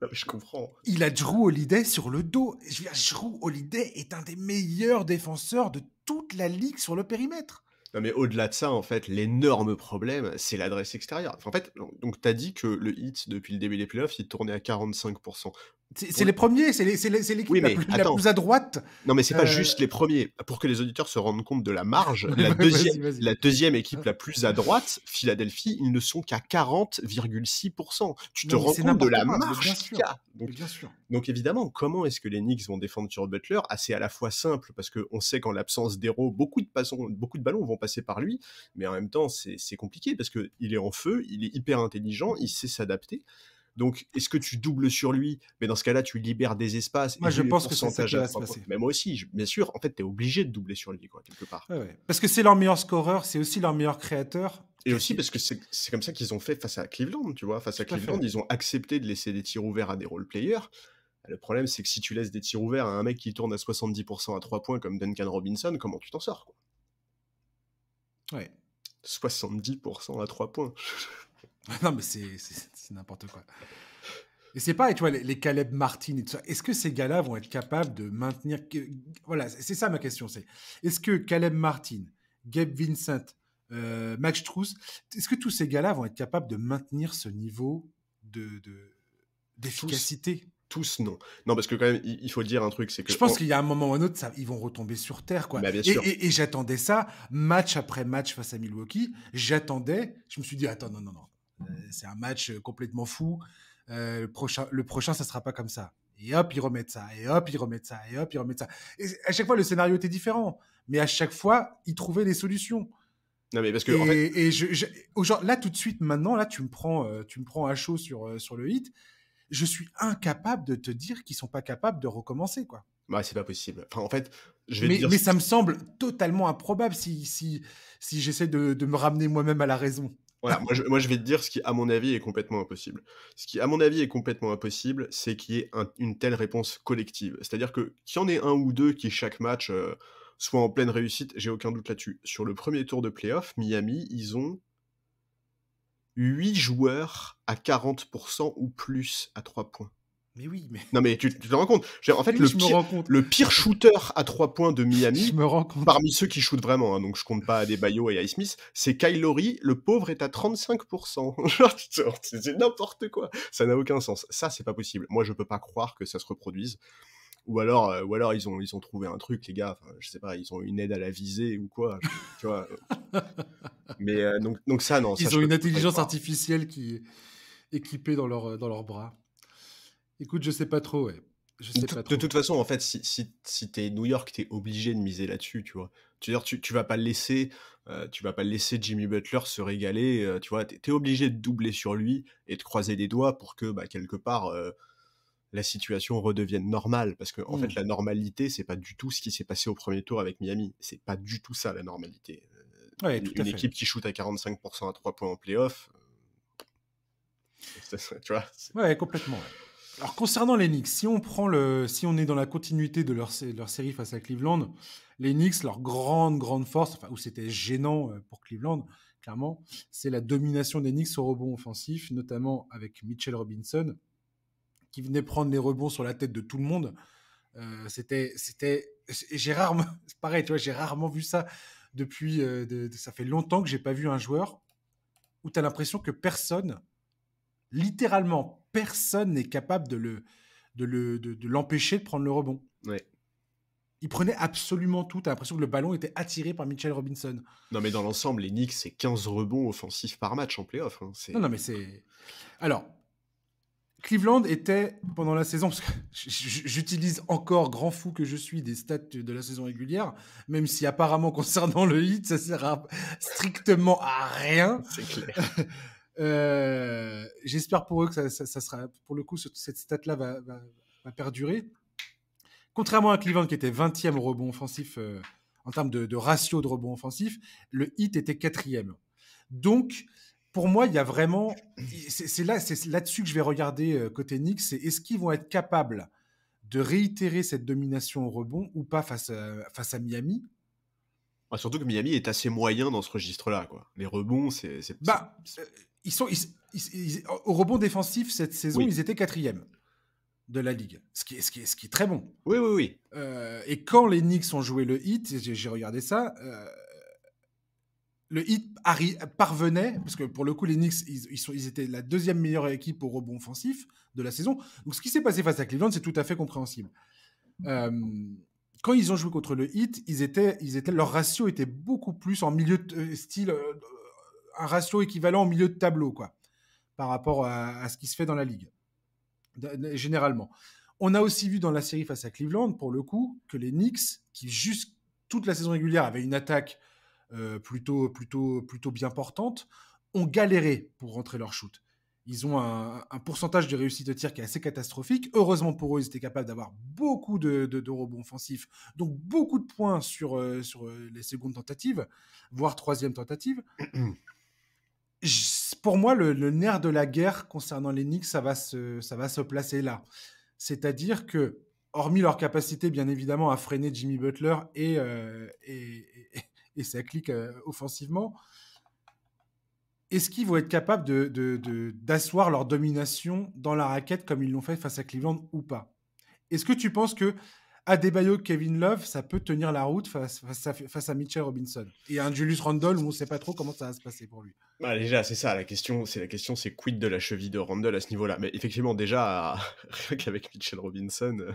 Ah, je comprends. Il a Drew Holiday sur le dos. Je veux dire, Drew Holiday est un des meilleurs défenseurs de toute la ligue sur le périmètre. Non, mais au-delà de ça, en fait, l'énorme problème, c'est l'adresse extérieure. en fait, donc, tu as dit que le hit, depuis le début des playoffs, il tournait à 45%. C'est les premiers, c'est l'équipe la, la, plus à droite. Non, mais c'est pas euh, juste les premiers. Pour que les auditeurs se rendent compte de la marge, la, deuxième, équipe la plus à droite, Philadelphie, ils ne sont qu'à 40,6%. Tu te rends compte de la marge bien sûr. Donc, évidemment, comment est-ce que les Knicks vont défendre sur Butler assez ah, C'est à la fois simple, parce qu'on sait qu'en l'absence d'héros, beaucoup, beaucoup de ballons vont passer par lui, mais en même temps, c'est compliqué, parce qu'il est en feu, il est hyper intelligent, il sait s'adapter. Donc, est-ce que tu doubles sur lui Mais dans ce cas-là, tu libères des espaces. Moi, je pense que c'est ça qui va se passer. Mais moi aussi, bien sûr. En fait, tu es obligé de doubler sur lui, quoi, quelque part. Parce que c'est leur meilleur scoreur, c'est aussi leur meilleur créateur. Et aussi parce que c'est comme ça qu'ils ont fait face à Cleveland, tu vois. Face à Cleveland, ils ont accepté de laisser des tirs ouverts à des role-players. Bah, le problème, c'est que si tu laisses des tirs ouverts à un mec qui tourne à 70% à 3 points comme Duncan Robinson, comment tu t'en sors quoi Ouais. 70% à 3 points. non, mais c'est n'importe quoi. Et c'est pas tu vois, les, Caleb Martin et tout ça. Est-ce que ces gars-là vont être capables de maintenir. Voilà, c'est ça ma question. C'est est-ce que Caleb Martin, Gabe Vincent, euh, Max Truss, est-ce que tous ces gars-là vont être capables de maintenir ce niveau de d'efficacité tous non. Non, parce que quand même, il faut dire un truc, c'est que... Je pense qu'il y a un moment ou un autre, ça, ils vont retomber sur Terre, quoi. Bah, et j'attendais ça, match après match face à Milwaukee. J'attendais, je me suis dit, attends, non, non, non. Euh, c'est un match euh, complètement fou. Euh, le, prochain, le prochain, ça sera pas comme ça. Et hop, ils remettent ça. Et hop, ils remettent ça. Et hop, ils remettent ça. Et à chaque fois, le scénario était différent. Mais à chaque fois, ils trouvaient des solutions. Non, mais parce que. Et, genre, là, tout de suite, maintenant, là, tu me prends, tu me prends à chaud sur, sur le hit. Je suis incapable de te dire qu'ils sont pas capables de recommencer, quoi. Bah, c'est pas possible. en fait, je vais mais, mais ça me semble totalement improbable si, si, si j'essaie de, de me ramener moi-même à la raison moi je, vais te dire ce qui, à mon avis, est complètement impossible. Ce qui, à mon avis, est complètement impossible, c'est qu'il y ait une telle réponse collective. C'est-à-dire que qu'il y en ait un ou deux qui, chaque match, euh, soit en pleine réussite, j'ai aucun doute là-dessus. Sur le premier tour de playoff, Miami, ils ont 8 joueurs à 40% ou plus à 3 points. Mais oui, mais. Non, mais tu, te rends compte. En fait, le, pire, le, pire, shooter à 3 points de Miami, me parmi ceux qui shootent vraiment, hein, donc je compte pas à Bayo et à Smith, c'est Kyle Lowry, le pauvre est à 35%. c'est n'importe quoi. Ça n'a aucun sens. Ça, c'est pas possible. Moi, je peux pas croire que ça se reproduise. Ou alors, euh, ou alors ils, ont, ils ont trouvé un truc, les gars. je sais pas, ils ont une aide à la visée ou quoi. tu vois. Euh. mais euh, donc, donc ça, non. Ils ont une intelligence artificielle qui est équipée dans, leur, dans leurs bras. Écoute, je sais pas trop, Je sais pas trop. De toute façon, en fait, si, si, si New York, tu es obligé de miser là-dessus, tu vois. Tu veux dire, tu, tu vas pas le laisser, euh, tu vas pas laisser Jimmy Butler se régaler, euh, tu vois. Tu es obligé de doubler sur lui et de croiser les doigts pour que, bah, quelque part, euh, la situation redevienne normale. Parce que, en fait, hmm. la normalité, c'est pas du tout ce qui s'est passé au premier tour avec Miami. C'est pas du tout ça, la normalité. une, équipe qui shoot à 45% à 3 points en playoff. tu Ouais, complètement. Alors concernant les Knicks, si on prend le, si on est dans la continuité de leur, série face à Cleveland, les Knicks, leur grande grande force, enfin, où c'était gênant euh, pour Cleveland, clairement, c'est la domination des Knicks au rebond offensif, notamment avec Mitchell Robinson, qui venait prendre les rebonds sur la tête de tout le monde. Euh, c'était, c'était, j'ai rarement, pareil, tu vois, j'ai rarement vu ça depuis. Euh, ça fait longtemps que j'ai pas vu un joueur où tu as l'impression que personne littéralement personne n'est capable de le de l'empêcher de, prendre le rebond. Il prenait absolument tout. T'as l'impression que le ballon était attiré par Mitchell Robinson. Non, mais dans l'ensemble, les Knicks, c'est 15 rebonds offensifs par match en playoff. Hein. Non, non, mais c'est. Alors, Cleveland était pendant la saison, parce que j'utilise encore grand fou que je suis des stats de la saison régulière, même si apparemment concernant le hit, ça sert strictement à rien. C'est clair. Euh, j'espère pour eux que ça, sera, pour le coup, cette stat-là va, va, perdurer. Contrairement à Cleveland qui était 20e au rebond offensif euh, en termes de, ratio de rebond offensif, le hit était quatrième. Donc, pour moi, il y a vraiment. C'est là, là-dessus que je vais regarder euh, côté Knicks. C'est est-ce qu'ils vont être capables de réitérer cette domination au rebond ou pas face à, face à Miami bah, Surtout que Miami est assez moyen dans ce registre-là. Quoi. Les rebonds, c'est. Bah, ils sont, au rebond défensif cette saison, ils étaient quatrième de la ligue, ce qui est, ce qui ce qui est très bon. Oui, oui, oui. Euh, et quand les Knicks ont joué le hit, j'ai regardé ça, euh, le hit parvenait, parce que pour le coup, les Knicks, ils, sont, ils étaient la deuxième meilleure équipe au rebond offensif de la saison. Donc ce qui s'est passé face à Cleveland, c'est tout à fait compréhensible. Euh, quand ils ont joué contre le Heat, ils étaient, ils étaient, leur ratio était beaucoup plus en milieu de, style un ratio équivalent au milieu de tableau, quoi, par rapport à, ce qui se fait dans la ligue, généralement. On a aussi vu dans la série face à Cleveland, pour le coup, que les Knicks, qui juste toute la saison régulière avaient une attaque euh, plutôt, plutôt, plutôt bien portante, ont galéré pour rentrer leur shoot. Ils ont un, pourcentage de réussite de tir qui est assez catastrophique. Heureusement pour eux, ils étaient capables d'avoir beaucoup de, de, rebonds offensifs, donc beaucoup de points sur, euh, sur euh, les secondes tentatives, voire troisième tentative. pour moi, le, nerf de la guerre concernant les Knicks, ça va se, ça va se placer là. C'est-à-dire que, hormis leur capacité, bien évidemment, à freiner Jimmy Butler et, euh, et, sa clique euh, offensivement, est-ce qu'ils vont être capables d'asseoir de, leur domination dans la raquette comme ils l'ont fait face à Cleveland ou pas Est-ce que tu penses que Adebayo, Kevin Love, ça peut tenir la route face, à, Mitchell Robinson. Et un Julius Randle on ne sait pas trop comment ça va se passer pour lui. Bah déjà, c'est ça, la question, c'est la question, c'est quid de la cheville de Randle à ce niveau-là. Mais effectivement, déjà, rien qu'avec Mitchell Robinson, euh,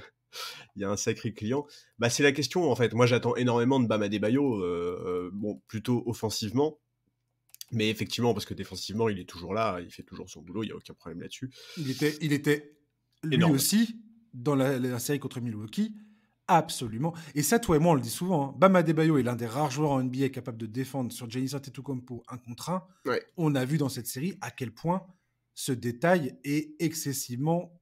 il y a un sacré client. Bah c'est la question, en fait. Moi, j'attends énormément de Bam Adebayo, euh, euh bon, plutôt offensivement. Mais effectivement, parce que défensivement, il est toujours là, il fait toujours son boulot, il n'y a aucun problème là-dessus. Il était, il était lui aussi, dans la, la série contre Milwaukee, absolument. Et ça, toi et moi, on le dit souvent. Hein. Bam Adebayo est l'un des rares joueurs en NBA capable de défendre sur Giannis Antetokounmpo un contre un. On a vu dans cette série à quel point ce détail est excessivement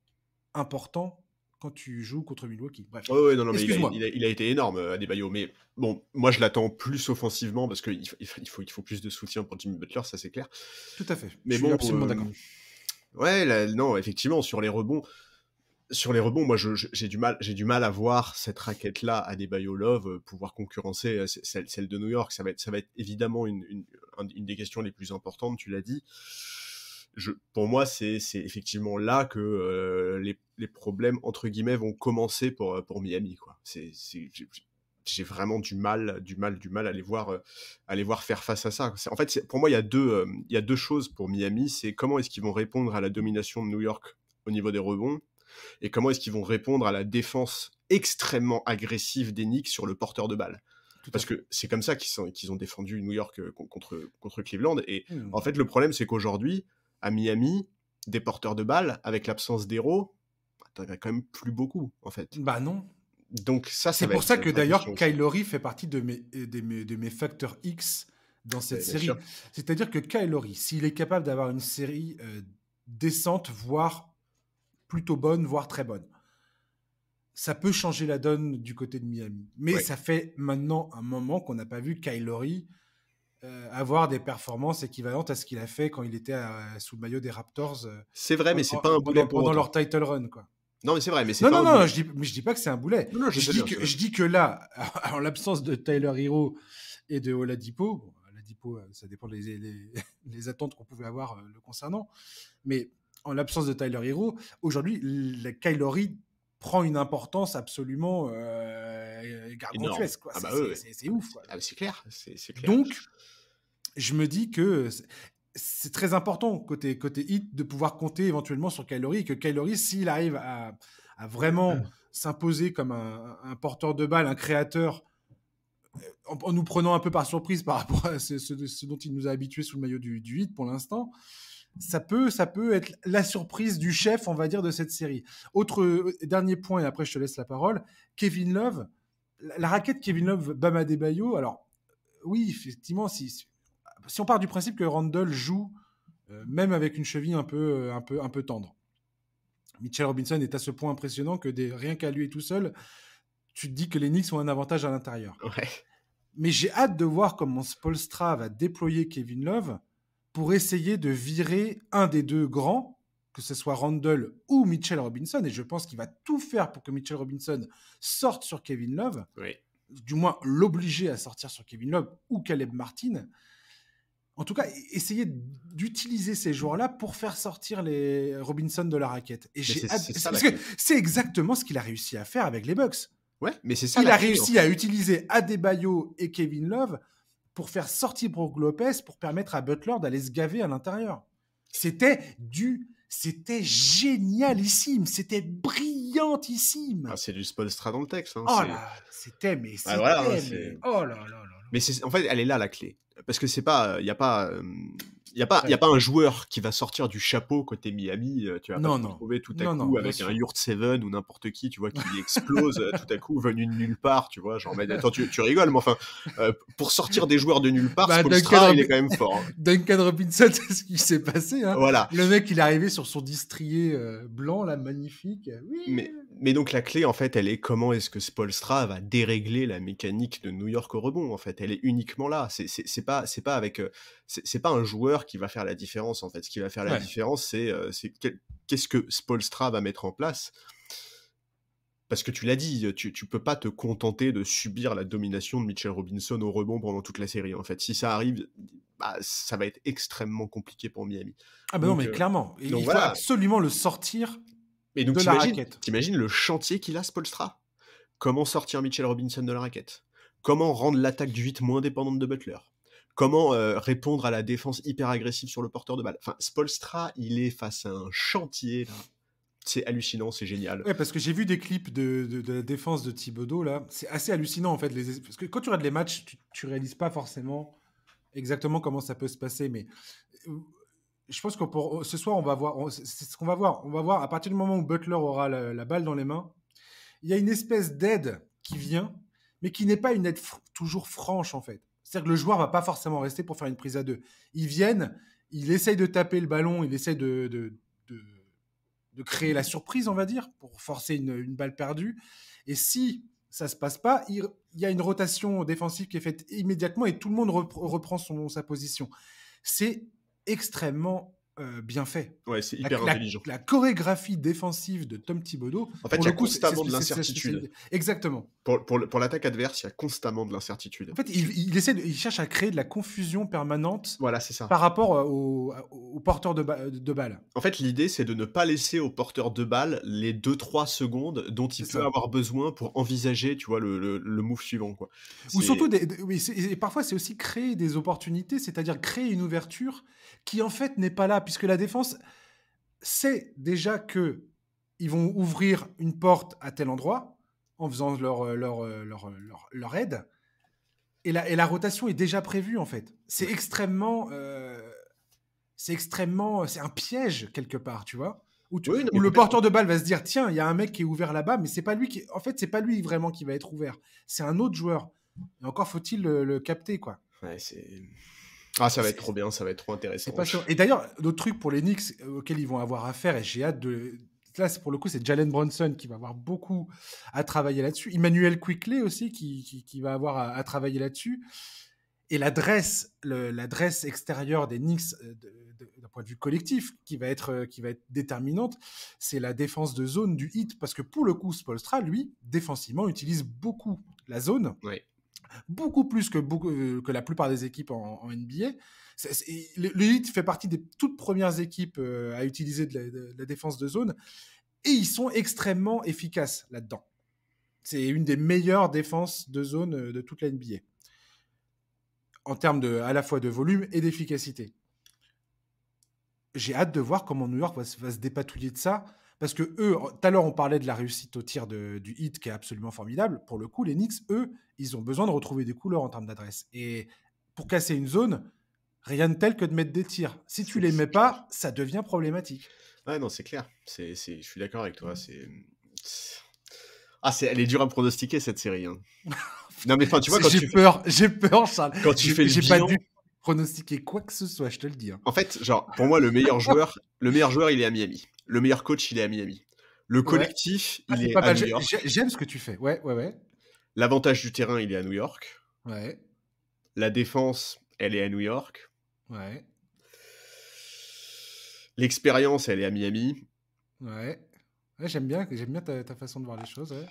important quand tu joues contre Milwaukee. il, a, été énorme, euh, Adebayo. Mais bon, moi, je l'attends plus offensivement parce qu'il il faut, faut, plus de soutien pour Jimmy Butler, ça c'est clair. Tout à fait. Mais je suis absolument euh, d'accord. Ouais, non, effectivement, sur les rebonds, sur les rebonds, moi, j'ai du mal, à voir cette raquette-là à des Love euh, pouvoir concurrencer euh, celle, de New York. Ça va être, évidemment une, des questions les plus importantes. Tu l'as dit. pour moi, c'est effectivement là que euh, les, problèmes entre guillemets vont commencer pour Miami. Quoi. j'ai vraiment du mal, du mal, du mal à les voir, faire face à ça. En fait, pour moi, il y deux, il y a deux choses pour Miami. C'est comment est-ce qu'ils vont répondre à la domination de New York au niveau des rebonds et comment est-ce qu'ils vont répondre à la défense extrêmement agressive des Knicks sur le porteur de balle. Parce que c'est comme ça qu'ils ont défendu New York euh, contre, Cleveland. Et mmh, en fait, le problème, c'est qu'aujourd'hui, à Miami, des porteurs de balle avec l'absence d'héros, en a quand même plus beaucoup, en fait. Bah non, donc ça, c'est pour ça que d'ailleurs Kylori fait partie euh, de mes, facteurs X dans cette eh, série. C'est-à-dire que Kylori, s'il est capable d'avoir une série euh, décente, voire plutôt bonne, voire très bonne. Ça peut changer la donne du côté de Miami. Mais ça fait maintenant un moment qu'on n'a pas vu Kylori euh, avoir des performances équivalentes à ce qu'il a fait quand il était sous le maillot des Raptors. Euh, c'est vrai, mais c'est pas un boulet pendant leur title run, quoi. Non, mais c'est vrai, mais non, non, non, je dis, dis pas que c'est un boulet. je, dis que, là, en l'absence de Tyler Hero et de Oladipo, Oladipo, euh, ça dépend des attentes qu'on pouvait avoir le concernant, mais en l'absence de Tyler Hero, aujourd'hui, Kylori prend une importance absolument euh, gargantuesque. Ah bah c'est ouf. Ah bah c'est clair. Donc, je me dis que c'est très important côté, côté hit de pouvoir compter éventuellement sur Kylori et que Kylori, s'il arrive à, vraiment s'imposer comme un, porteur de balle, un créateur, euh, en, nous prenant un peu par surprise par rapport à ce, dont il nous a habitués sous le maillot du, du hit pour l'instant, ça peut, ça peut être la surprise du chef, on va dire, de cette série. Autre euh, dernier point, et après je te laisse la parole, Kevin Love, la, raquette Kevin Love, Bama Bayo, alors euh, oui, effectivement, si, si on part du principe que Randall joue, euh, même avec une cheville un peu, un peu, un peu tendre, Mitchell Robinson est à ce point impressionnant que des, rien qu'à lui et tout seul, tu te dis que les Knicks ont un avantage à l'intérieur. Mais j'ai hâte de voir comment Spolstra va déployer Kevin Love pour essayer de virer un des deux grands, que ce soit Randall ou Mitchell Robinson, et je pense qu'il va tout faire pour que Mitchell Robinson sorte sur Kevin Love, du moins l'obliger à sortir sur Kevin Love ou Caleb Martin. En tout cas, e-, essayer d'utiliser ces joueurs-là pour faire sortir les Robinson de la raquette. Et j'ai c'est exactement ce qu'il a réussi à faire avec les Bucks. Ouais, mais c'est Il a réussi à utiliser Adebayo et Kevin Love pour faire sortir Brook Lopez pour permettre à Butler d'aller se gaver à l'intérieur. C'était du c'était génialissime, c'était brillantissime. Ah, c'est du Spolstra dans le texte. Hein, oh là, c'était mais ah, c'était oh là là là. là. Mais en fait, elle est là la clé, parce que c'est pas, il euh, y a pas, euh, n'y a, pas, y a pas un joueur qui va sortir du chapeau côté Miami. Euh, tu vas pas trouver tout à coup avec un Yurt Seven ou n'importe qui, tu vois, qui explose euh, tout à coup, venu de nulle part, tu vois. Genre, mais attends, tu, tu rigoles, mais enfin, euh, pour sortir des joueurs de nulle part, bah, Duncan il est quand même fort. Hein. Duncan Robinson, c'est ce qui s'est passé. Hein. Voilà. Le mec, il est arrivé sur son distrier blanc, là, magnifique. Oui. Mais, mais donc, la clé, en fait, elle est comment est-ce que Spolstra va dérégler la mécanique de New York au rebond, en fait. Elle est uniquement là. C'est pas, pas avec. C'est pas un joueur qui va faire la différence, en fait. Ce qui va faire la différence, c'est euh, qu'est-ce que Spolstra va mettre en place parce que tu l'as dit, tu, ne peux pas te contenter de subir la domination de Mitchell Robinson au rebond pendant toute la série. En fait, si ça arrive, bah, ça va être extrêmement compliqué pour Miami. Ah ben non, mais euh, clairement, il faut absolument le sortir donc, de la raquette. T'imagines le chantier qu'il a, Spolstra Comment sortir Mitchell Robinson de la raquette Comment rendre l'attaque du 8 moins dépendante de Butler comment euh, répondre à la défense hyper agressive sur le porteur de balle. Enfin, Spolstra, il est face à un chantier C'est hallucinant, c'est génial. Ouais, parce que j'ai vu des clips de, la défense de Thibodeau là. C'est assez hallucinant en fait. Parce que quand tu regardes les matchs, tu, réalises pas forcément exactement comment ça peut se passer, mais euh, je pense que pour ce soir, on va voir. C'est ce qu'on va voir. On va voir à partir du moment où Butler aura la, balle dans les mains, il y a une espèce d'aide qui vient, mais qui n'est pas une aide toujours franche en fait. C'est-à-dire que le joueur va pas forcément rester pour faire une prise à deux. Ils viennent, il essaye de taper le ballon, il essaye de, de, créer la surprise, on va dire, pour forcer une, balle perdue. Et si ça se passe pas, il, y a une rotation défensive qui est faite immédiatement et tout le monde reprend son, sa position. C'est extrêmement euh, bien fait. Ouais, c'est hyper la, intelligent. La, chorégraphie défensive de Tom Thibodeau. En fait, il y a constamment de l'incertitude. Exactement. Pour, pour, l'attaque adverse, il y a constamment de l'incertitude. En fait, il, il essaie il cherche à créer de la confusion permanente voilà, ça. par rapport aux au porteurs de, de, balles. En fait, l'idée, c'est de ne pas laisser aux porteurs de balles les 2-3 secondes dont il peut avoir besoin pour envisager tu vois, le, le, move suivant. Quoi. Ou surtout, des, et parfois, c'est aussi créer des opportunités, c'est-à-dire créer une ouverture qui, en fait, n'est pas là puisque la défense sait déjà que ils vont ouvrir une porte à tel endroit en faisant leur, euh, leur, euh, leur, euh, leur, leur aide. Et la, et la rotation est déjà prévue, en fait. C'est extrêmement. c'est extrêmement. C'est un piège, quelque part, tu vois. Où, le porteur de balle va se dire tiens, il y a un mec qui est ouvert là-bas, mais c'est pas lui qui. En fait, c'est pas lui vraiment qui va être ouvert. C'est un autre joueur. encore faut-il le, le capter, quoi. Ouais, c'est. Ah, ça va être trop bien, ça va être trop intéressant. Et d'ailleurs, d'autres trucs pour les Knicks euh, auxquels ils vont avoir affaire, et j'ai hâte de. Là, pour le coup, c'est Jalen Bronson qui va avoir beaucoup à travailler là-dessus. Emmanuel Quickley aussi qui, qui, va avoir à, travailler là-dessus. Et l'adresse, l'adresse extérieure des Knicks euh, d'un point de vue collectif qui va être, euh, qui va être déterminante, c'est la défense de zone du hit. Parce que pour le coup, Spolstra, lui, défensivement, utilise beaucoup la zone. Oui beaucoup plus euh, que, la plupart des équipes en, NBA. lelite fait partie des toutes premières équipes euh, à utiliser de la, défense de zone et ils sont extrêmement efficaces là-dedans. C'est une des meilleures défenses de zone euh, de toute la NBA en termes à la fois de volume et d'efficacité. J'ai hâte de voir comment New York va se dépatouiller de ça parce que eux, tout à l'heure, on parlait de la réussite au tir du hit qui est absolument formidable. Pour le coup, les Knicks, eux, ils ont besoin de retrouver des couleurs en termes d'adresse. Et pour casser une zone, rien de tel que de mettre des tirs. Si tu les mets pas, ça devient problématique. Ouais, non, c'est clair. C'est, je suis d'accord avec toi. C'est. Ah, elle est dure à pronostiquer cette série. Hein. non, mais enfin, tu vois, quand j'ai peur, j'ai peur, Charles. Quand tu fais le pas du pronostiquer quoi que ce soit, je te le dis. Hein. En fait, genre, pour moi, le meilleur joueur, le meilleur joueur, il est à Miami. Le meilleur coach, il est à Miami. Le collectif, ah, il est, à New J'aime ce que tu fais. Ouais, ouais, ouais. L'avantage du terrain, il est à New York. Ouais. La défense, elle est à New York. Ouais. L'expérience, elle est à Miami. Ouais. j'aime bien, j'aime bien ta, façon de voir les choses. Ouais.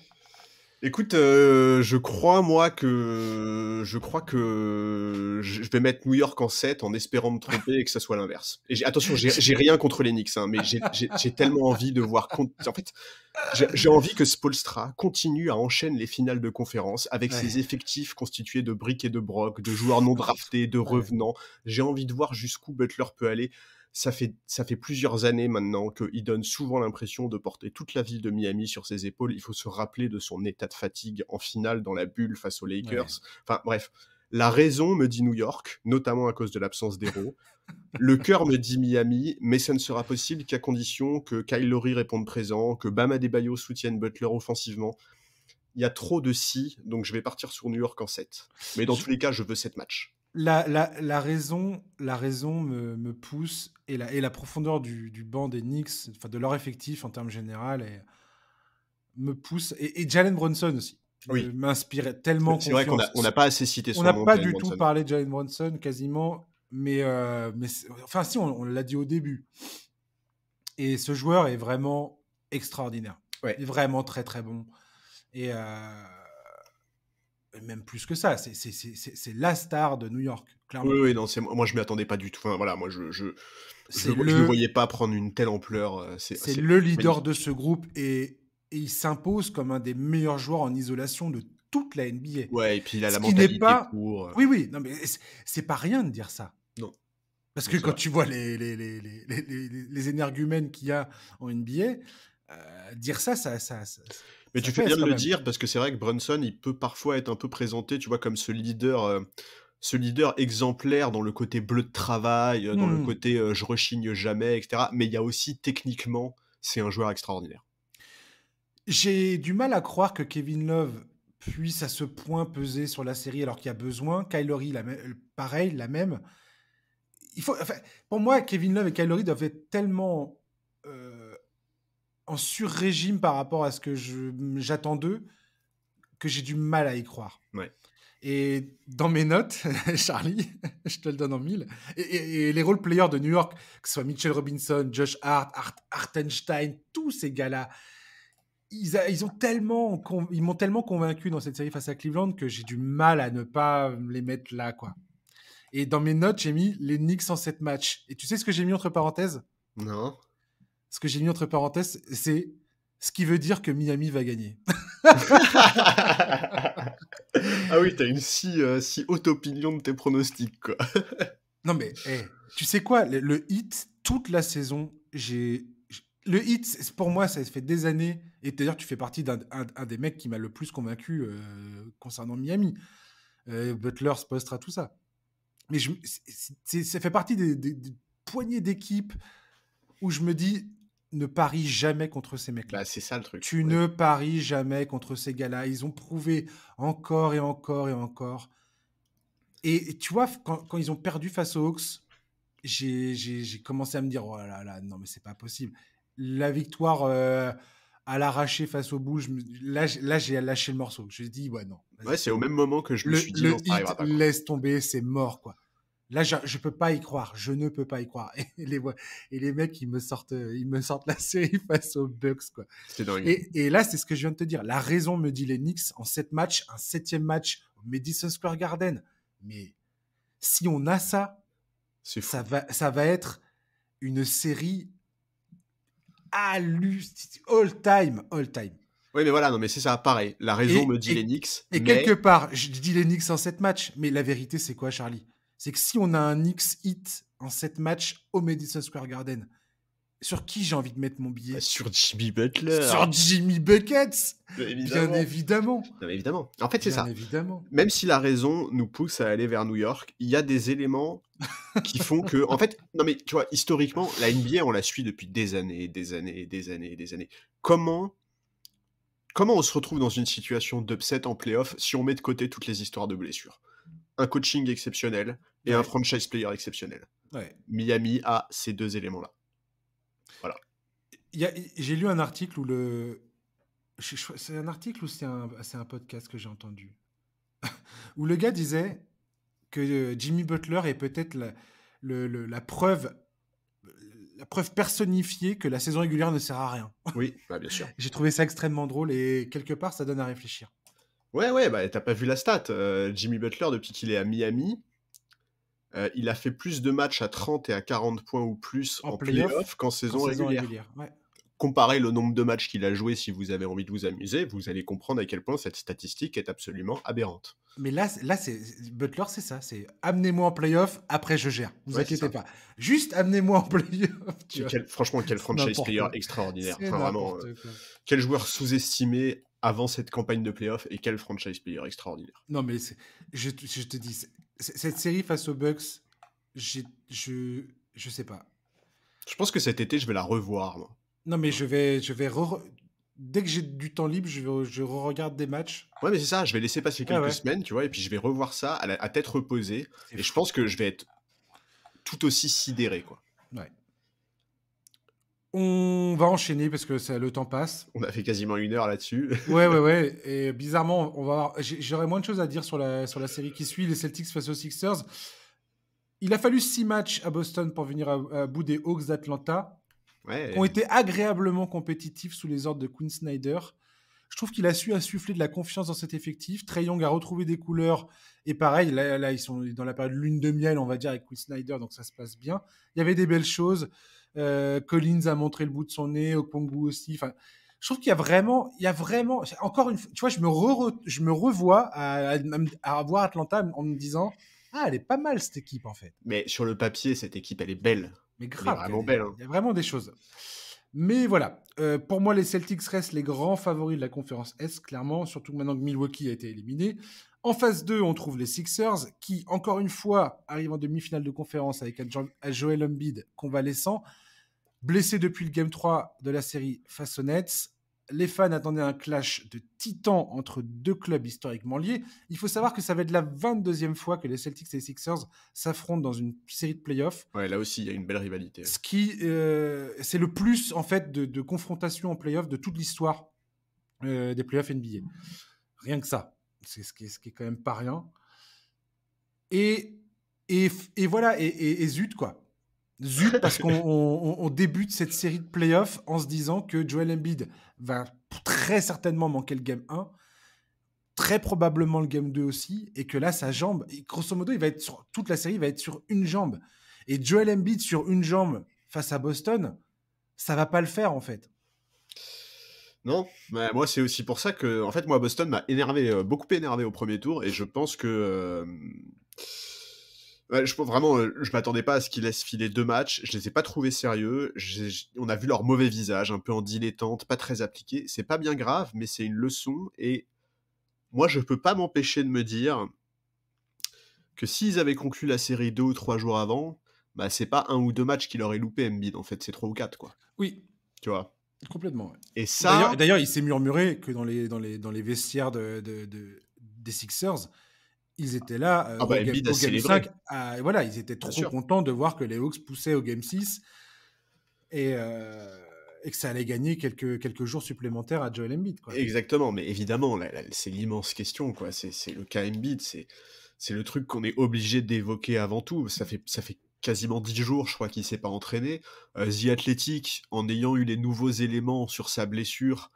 Écoute, euh, je crois moi que je crois que je vais mettre New York en 7 en espérant me tromper et que ça soit l'inverse. Et attention, j'ai rien contre les Knicks, hein, mais j'ai tellement envie de voir. En fait, j'ai envie que Spolstra continue à enchaîner les finales de conférence avec ses effectifs constitués de briques et de brocs, de joueurs non draftés, de revenants. J'ai envie de voir jusqu'où Butler peut aller ça fait, ça fait plusieurs années maintenant qu'il donne souvent l'impression de porter toute la ville de Miami sur ses épaules. Il faut se rappeler de son état de fatigue en finale dans la bulle face aux Lakers. Enfin bref, la raison me dit New York, notamment à cause de l'absence d'héros. Le cœur me dit Miami, mais ça ne sera possible qu'à condition que Kyle Lowry réponde présent, que Bam Adebayo soutienne Butler offensivement. Il y a trop de si, donc je vais partir sur New York en 7. Mais dans tous les cas, je veux 7 matchs la, raison, la raison me, pousse et la, profondeur du, banc des Knicks, enfin de leur effectif en termes général, me pousse. Et, Jalen Brunson aussi. il M'inspirait tellement. C'est vrai qu'on n'a pas assez cité son On n'a pas du tout parlé de Jalen Brunson quasiment, mais, euh, enfin si, on, l'a dit au début. Et ce joueur est vraiment extraordinaire. Il est vraiment très très bon. Et. Euh, même plus que ça, c'est la star de New York, clairement. Oui, oui non, moi je m'y attendais pas du tout. voilà, moi je je, ne voyais pas prendre une telle ampleur. Euh, c'est le leader de ce groupe et, il s'impose comme un des meilleurs joueurs en isolation de toute la NBA. Ouais, et puis il a la mentalité pour. Euh. Oui, oui, non, mais c'est pas rien de dire ça. Non. Parce que quand tu vois les, les, les, les, les énergumènes qu'il y a en NBA, euh, dire ça, ça, ça mais tu fais bien de le dire parce que c'est vrai que Brunson, il peut parfois être un peu présenté, tu vois, comme ce leader. Euh, ce leader exemplaire dans le côté bleu de travail, euh, dans le hmm. côté euh, je rechigne jamais, etc. Mais il y a aussi techniquement, c'est un joueur extraordinaire. J'ai du mal à croire que Kevin Love puisse à ce point peser sur la série alors qu'il y a besoin. Kylori, pareil, la même. Il faut, enfin, pour moi, Kevin Love et Kylori doivent être tellement en sur-régime par rapport à ce que j'attends d'eux que j'ai du mal à y croire. Et dans mes notes, Charlie, je te le donne en mille, et, les role-players de New York, que ce soit Mitchell Robinson, Josh Hart, Art, Artenstein, tous ces gars-là, ils, ont tellement, m'ont tellement convaincu dans cette série face à Cleveland que j'ai du mal à ne pas les mettre là, quoi. Et dans mes notes, j'ai mis les Knicks en sept matchs. Et tu sais ce que j'ai mis entre parenthèses Non ce que j'ai mis entre parenthèses, c'est ce qui veut dire que Miami va gagner. ah oui, t'as une si, euh, si haute opinion de tes pronostics, quoi. non mais, tu sais quoi, le, hit, toute la saison, j'ai... Le hit, pour moi, ça fait des années, et d'ailleurs, tu fais partie d'un des mecs qui m'a le plus convaincu euh, concernant Miami. Euh, Butler, Spostra, tout ça. Mais je, ça fait partie des, des poignées d'équipes où je me dis, ne parie jamais contre ces mecs-là. Bah, c'est ça le truc. Tu ne paries jamais contre ces gars-là. Ils ont prouvé encore et encore et encore. Et, tu vois, quand, ils ont perdu face aux Hawks, j'ai commencé à me dire, oh là là, non mais c'est pas possible. La victoire euh, à l'arracher face aux bout, là, là j'ai lâché le morceau. Je dit, dis, ouais non. c'est au même moment que je le, laisse tomber, c'est mort quoi. Là, je, ne peux pas y croire. Je ne peux pas y croire. Et les, et les mecs, ils me sortent, euh, me sortent la série face aux Bucks, quoi. Et, là, c'est ce que je viens de te dire. La raison, me dit les en sept matchs, un septième match au Madison Square Garden. Mais si on a ça, ça va, être une série all time, all time. Oui, mais voilà, non, mais c'est ça, pareil. La raison me dit et, Et quelque part, je dis les en sept matchs. Mais la vérité, c'est quoi, Charlie c'est que si on a un X hit en 7 matchs au Madison Square Garden, sur qui j'ai envie de mettre mon billet bah, Sur Jimmy Butler. Sur Jimmy Buckets Bien évidemment. Bien évidemment. En fait, c'est ça. Évidemment. Même si la raison nous pousse à aller vers New York, il y a des éléments qui font que. En fait, non mais tu vois, historiquement, la NBA, on la suit depuis des années, des années, des années, des années. Comment. Comment on se retrouve dans une situation d'upset en playoff si on met de côté toutes les histoires de blessures un coaching exceptionnel et un franchise player exceptionnel. Miami a ces deux éléments-là. Voilà. J'ai lu un article où le. C'est un article ou c'est un, un podcast que j'ai entendu Où le gars disait que euh, Jimmy Butler est peut-être la, preuve la preuve personnifiée que la saison régulière ne sert à rien. Oui, bah, bien sûr. J'ai trouvé ça extrêmement drôle et quelque part, ça donne à réfléchir. Ouais, ouais, bah, t'as pas vu la stat. Euh, Jimmy Butler, depuis qu'il est à Miami, euh, il a fait plus de matchs à 30 et à 40 points ou plus en, playoffs playoff qu'en saison, régulière. Comparez le nombre de matchs qu'il a joué si vous avez envie de vous amuser, vous allez comprendre à quel point cette statistique est absolument aberrante. Mais là, là c'est Butler, c'est ça. C'est amenez-moi en playoff, après je gère. Vous inquiétez pas. Juste amenez-moi en playoff. franchement, quel franchise player extraordinaire. vraiment, euh, quel joueur sous-estimé, avant cette campagne de playoff et quel franchise player extraordinaire. Non, mais je, je, te dis, cette série face aux Bucks, je, je sais pas. Je pense que cet été, je vais la revoir. Non, mais je vais, je vais dès que j'ai du temps libre, je, je regarde des matchs. Ouais, mais c'est ça, je vais laisser passer quelques semaines, tu vois, et puis je vais revoir ça à, à tête reposée. Et je pense que je vais être tout aussi sidéré, quoi. Ouais. On va enchaîner parce que ça, le temps passe. On a fait quasiment une heure là-dessus. ouais, ouais, ouais. Et bizarrement, on va. J'aurais moins de choses à dire sur la, sur la série qui suit, les Celtics face aux Sixers. Il a fallu six matchs à Boston pour venir à, bout des Hawks d'Atlanta, ouais. qui ont été agréablement compétitifs sous les ordres de Quinn Snyder. Je trouve qu'il a su insuffler de la confiance dans cet effectif. Trey Young a retrouvé des couleurs. Et pareil, là, là ils sont dans la période lune de miel, on va dire, avec Quinn Snyder, donc ça se passe bien. Il y avait des belles choses. Euh, Collins a montré le bout de son nez, Okpongu aussi. Enfin, je trouve qu'il y a vraiment, il y a vraiment, encore une, tu vois, je me je me revois à, voir Atlanta en me disant, ah, elle est pas mal cette équipe en fait. Mais sur le papier, cette équipe, elle est belle. Mais grave, il y a, vraiment des choses. Mais voilà, euh, pour moi, les Celtics restent les grands favoris de la conférence S, clairement, surtout maintenant que Milwaukee a été éliminé. En phase 2, on trouve les Sixers, qui, encore une fois, arrivent en demi-finale de conférence avec un Joel Embiid convalescent. Blessé depuis le Game 3 de la série face les fans attendaient un clash de titans entre deux clubs historiquement liés. Il faut savoir que ça va être la 22e fois que les Celtics et les Sixers s'affrontent dans une série de playoffs. Ouais, là aussi, il y a une belle rivalité. Ce qui, euh, c'est le plus en fait de, confrontations confrontation en playoffs de toute l'histoire euh, des playoffs NBA. Rien que ça, c'est ce qui, ce qui est quand même pas rien. Et, et, voilà, et, et, et zut quoi. Zut, parce qu'on débute cette série de playoffs en se disant que Joel Embiid va très certainement manquer le game 1, très probablement le game 2 aussi, et que là, sa jambe, grosso modo, il va être sur, toute la série va être sur une jambe. Et Joel Embiid sur une jambe face à Boston, ça va pas le faire en fait. Non, mais moi c'est aussi pour ça que, en fait, moi Boston m'a énervé, euh, beaucoup énervé au premier tour, et je pense que. Euh, je vraiment, euh, je m'attendais pas à ce qu'ils laissent filer deux matchs. Je les ai pas trouvés sérieux. on a vu leur mauvais visage, un peu en dilettante, pas très appliqué. C'est pas bien grave, mais c'est une leçon. Et moi, je peux pas m'empêcher de me dire que s'ils avaient conclu la série deux ou trois jours avant, bah c'est pas un ou deux matchs qu'il aurait loupé Embiid. En fait, c'est trois ou quatre, quoi. Oui. Tu vois. Complètement. Et ça. D'ailleurs, il s'est murmuré que dans les dans les vestiaires des Sixers ils étaient là euh, ah bah, au, game, 5. Ah, voilà, ils étaient trop contents de voir que les Hawks poussaient au Game 6 euh, et, que ça allait gagner quelques, quelques jours supplémentaires à Joel Embiid. Exactement, mais évidemment, c'est l'immense question. quoi. C'est le cas Embiid, c'est le truc qu'on est obligé d'évoquer avant tout. Ça fait, ça fait quasiment 10 jours, je crois, qu'il ne s'est pas entraîné. Euh, The Athletic, en ayant eu les nouveaux éléments sur sa blessure,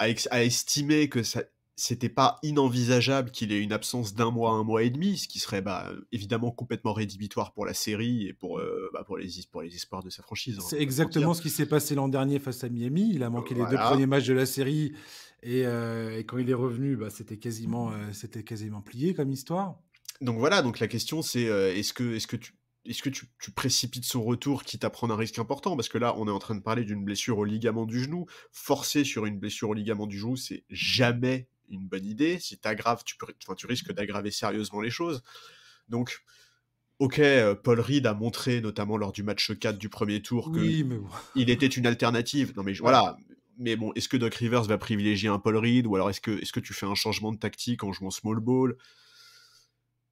a estimé que ça, c'était pas inenvisageable qu'il ait une absence d'un mois un mois et demi, ce qui serait bah, évidemment complètement rédhibitoire pour la série et pour, euh, bah, pour, les, pour les espoirs de sa franchise. Hein, c'est exactement ce qui s'est passé l'an dernier face à Miami. Il a manqué les deux premiers matchs de la série euh, et, quand il est revenu, bah, c'était quasiment, euh, c'était quasiment plié comme histoire. Donc voilà, donc la question c'est est-ce que, est -ce que tu est-ce que tu, tu, précipites son retour quitte à prendre un risque important Parce que là, on est en train de parler d'une blessure au ligament du genou. Forcer sur une blessure au ligament du genou, c'est jamais une bonne idée. Si tu aggraves, tu, tu risques d'aggraver sérieusement les choses. Donc, ok, euh, Paul Reed a montré, notamment lors du match 4 du premier tour, que il était une alternative. Non, mais voilà. Mais bon, est-ce que Doc Rivers va privilégier un Paul Reed Ou alors est-ce que, est que tu fais un changement de tactique en jouant small ball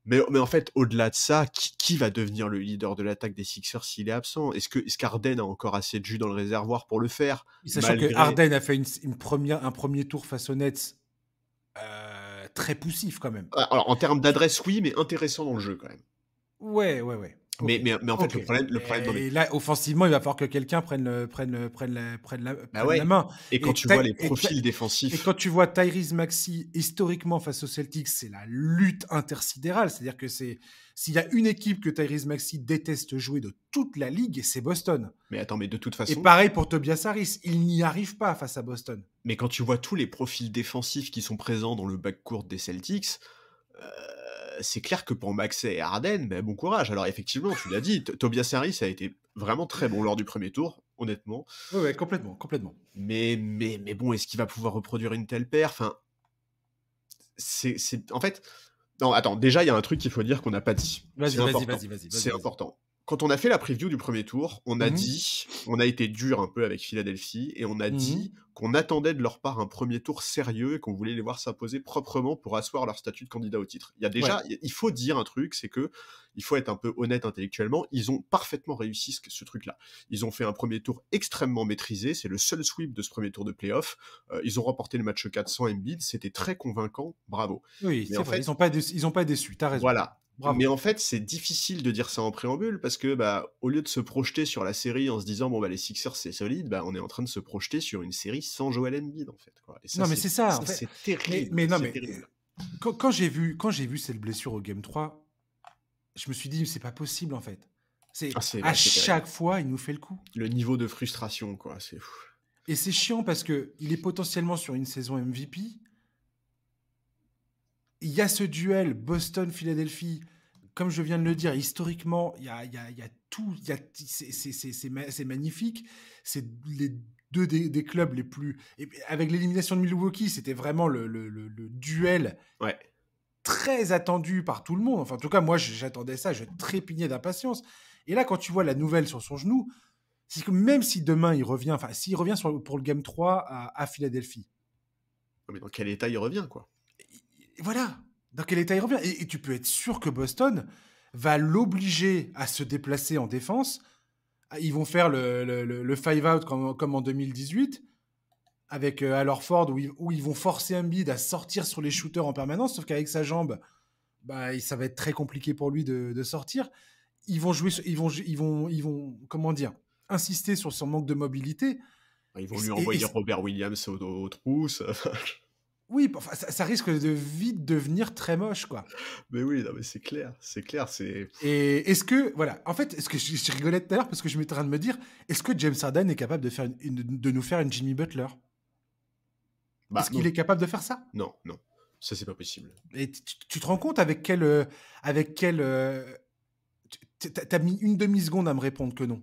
mais, mais, en fait, au-delà de ça, qui, va devenir le leader de l'attaque des Sixers s'il est absent Est-ce que a encore assez de jus dans le réservoir pour le faire Sachant que Arden a fait première, un premier tour face aux Nets euh, très poussif quand même. Alors en termes d'adresse, oui, mais intéressant dans le jeu quand même. Ouais, ouais, ouais. Mais, en fait, le problème. Le problème et, là, offensivement, il va falloir que quelqu'un prenne, prenne, la, prenne, bah main. Et quand tu vois les profils défensifs. Et quand tu vois Tyrese Maxi, historiquement, face aux Celtics, c'est la lutte intersidérale. C'est-à-dire que c'est. S'il y a une équipe que Tyrese Maxi déteste jouer de toute la ligue, c'est Boston. Mais attends, mais de toute façon. Et pareil pour Tobias Harris, il n'y arrive pas face à Boston. Mais quand tu vois tous les profils défensifs qui sont présents dans le backcourt des Celtics. Euh, euh, c'est clair que pour Maxey et Arden, ben, bon courage. Alors effectivement, tu l'as dit, Tobias Harris a été vraiment très bon lors du premier tour, honnêtement. Oui, complètement, complètement. Mais, mais, mais bon, est-ce qu'il va pouvoir reproduire une telle paire Enfin, c'est, en fait, non, attends, déjà, il y a un truc qu'il faut dire qu'on n'a pas dit. Vas-y, vas-y, vas-y, vas-y. C'est important quand on a fait la preview du premier tour, on a mhm. dit, on a été dur un peu avec Philadelphie et on a dit mhm. qu'on attendait de leur part un premier tour sérieux et qu'on voulait les voir s'imposer proprement pour asseoir leur statut de candidat au titre. Il y a déjà, il faut dire un truc, c'est que il faut être un peu honnête intellectuellement, ils ont parfaitement réussi ce, truc-là. Ils ont fait un premier tour extrêmement maîtrisé, c'est le seul sweep de ce premier tour de playoff. Euh, ils ont remporté le match 400 MB, c'était très convaincant, bravo. Oui, c'est vrai, ils n'ont pas, ils ont pas déçu, t'as raison. Voilà, mais en fait, c'est difficile de dire ça en préambule parce que, bah, au lieu de se projeter sur la série en se disant bon bah les Sixers c'est solide, bah on est en train de se projeter sur une série sans Joel Embiid en fait. non mais c'est ça, c'est terrible. Mais, non mais euh, quand, j'ai vu quand j'ai vu cette blessure au game 3, je me suis dit c'est pas possible en fait. C'est ah, à chaque fois il nous fait le coup. Le niveau de frustration quoi, c'est Et c'est chiant parce que il est potentiellement sur une saison MVP il y a ce duel Boston-Philadelphie. Comme je viens de le dire, historiquement, il y a, il y a tout. C'est magnifique. C'est les deux des, clubs les plus. Et avec l'élimination de Milwaukee, c'était vraiment le, duel ouais. très attendu par tout le monde. Enfin, en tout cas, moi, j'attendais ça, je trépignais d'impatience. Et là, quand tu vois la nouvelle sur son genou, c'est que même si demain il revient, enfin, s'il revient sur, pour le Game 3 à, à Philadelphie. Mais dans quel état il revient, quoi voilà, dans quel état il revient. Et, tu peux être sûr que Boston va l'obliger à se déplacer en défense. Ah, ils vont faire le, le, five-out comme, en 2018, avec euh, alors Ford, où ils, vont forcer Embiid à sortir sur les shooters en permanence, sauf qu'avec sa jambe, bah, ça va être très compliqué pour lui de, sortir. Ils vont jouer, ils vont, ils vont, ils vont, comment dire, insister sur son manque de mobilité. Ils vont lui envoyer Robert Williams au aux trousses. Oui, ça, risque de vite devenir très moche, quoi. Mais oui, mais c'est clair, c'est clair, c'est. Et est-ce que, voilà, en fait, est-ce que je, rigolais tout à l'heure parce que je m'étais en train de me dire, est-ce que James Harden est capable de faire de nous faire une Jimmy Butler bah, Est-ce qu'il est capable de faire ça Non, non, ça c'est pas possible. Et tu, te rends compte avec quel, euh, avec quel, euh, t'as mis une demi seconde à me répondre que non.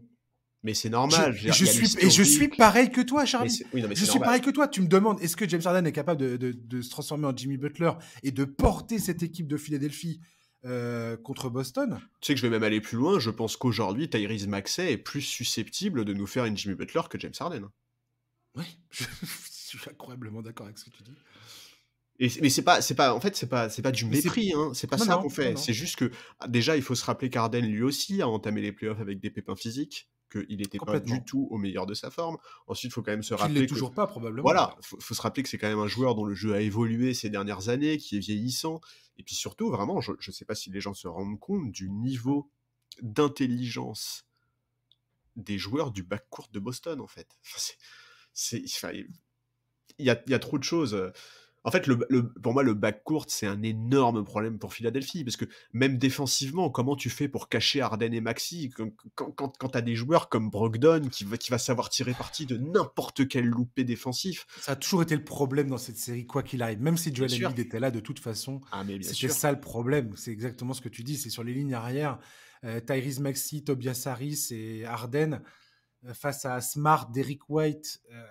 Mais c'est normal. Je, suis, et je suis pareil que toi, Charlie. je suis pareil que toi. Tu me demandes, est-ce que James Harden est capable de, se transformer en Jimmy Butler et de porter cette équipe de Philadelphie euh, contre Boston Tu sais que je vais même aller plus loin. Je pense qu'aujourd'hui, Tyrese Maxey est plus susceptible de nous faire une Jimmy Butler que James Harden. Oui, je, suis incroyablement d'accord avec ce que tu dis. Et, mais c'est pas, c'est pas, en fait, c'est pas, c'est pas du mépris, hein. C'est pas ça qu'on fait. C'est juste que ah, déjà, il faut se rappeler qu'Arden lui aussi a entamé les playoffs avec des pépins physiques qu'il était pas du tout au meilleur de sa forme. Ensuite, il faut quand même se rappeler. Il toujours pas, probablement. Voilà, faut, se rappeler que c'est quand même un joueur dont le jeu a évolué ces dernières années, qui est vieillissant. Et puis surtout, vraiment, je ne sais pas si les gens se rendent compte du niveau d'intelligence des joueurs du bac court de Boston, en fait. Il y a trop de choses euh, en fait, pour moi, le back court, c'est un énorme problème pour Philadelphie, parce que même défensivement, comment tu fais pour cacher Arden et Maxi quand, tu as des joueurs comme Brogdon qui va, savoir tirer parti de n'importe quel loupé défensif Ça a toujours été le problème dans cette série, quoi qu'il arrive. Même si Joel Embiid était là, de toute façon, ah, c'était ça le problème. C'est exactement ce que tu dis, c'est sur les lignes arrière, euh, Tyrese Maxi, Tobias Harris et Arden, euh, face à Smart, Derrick White... Euh,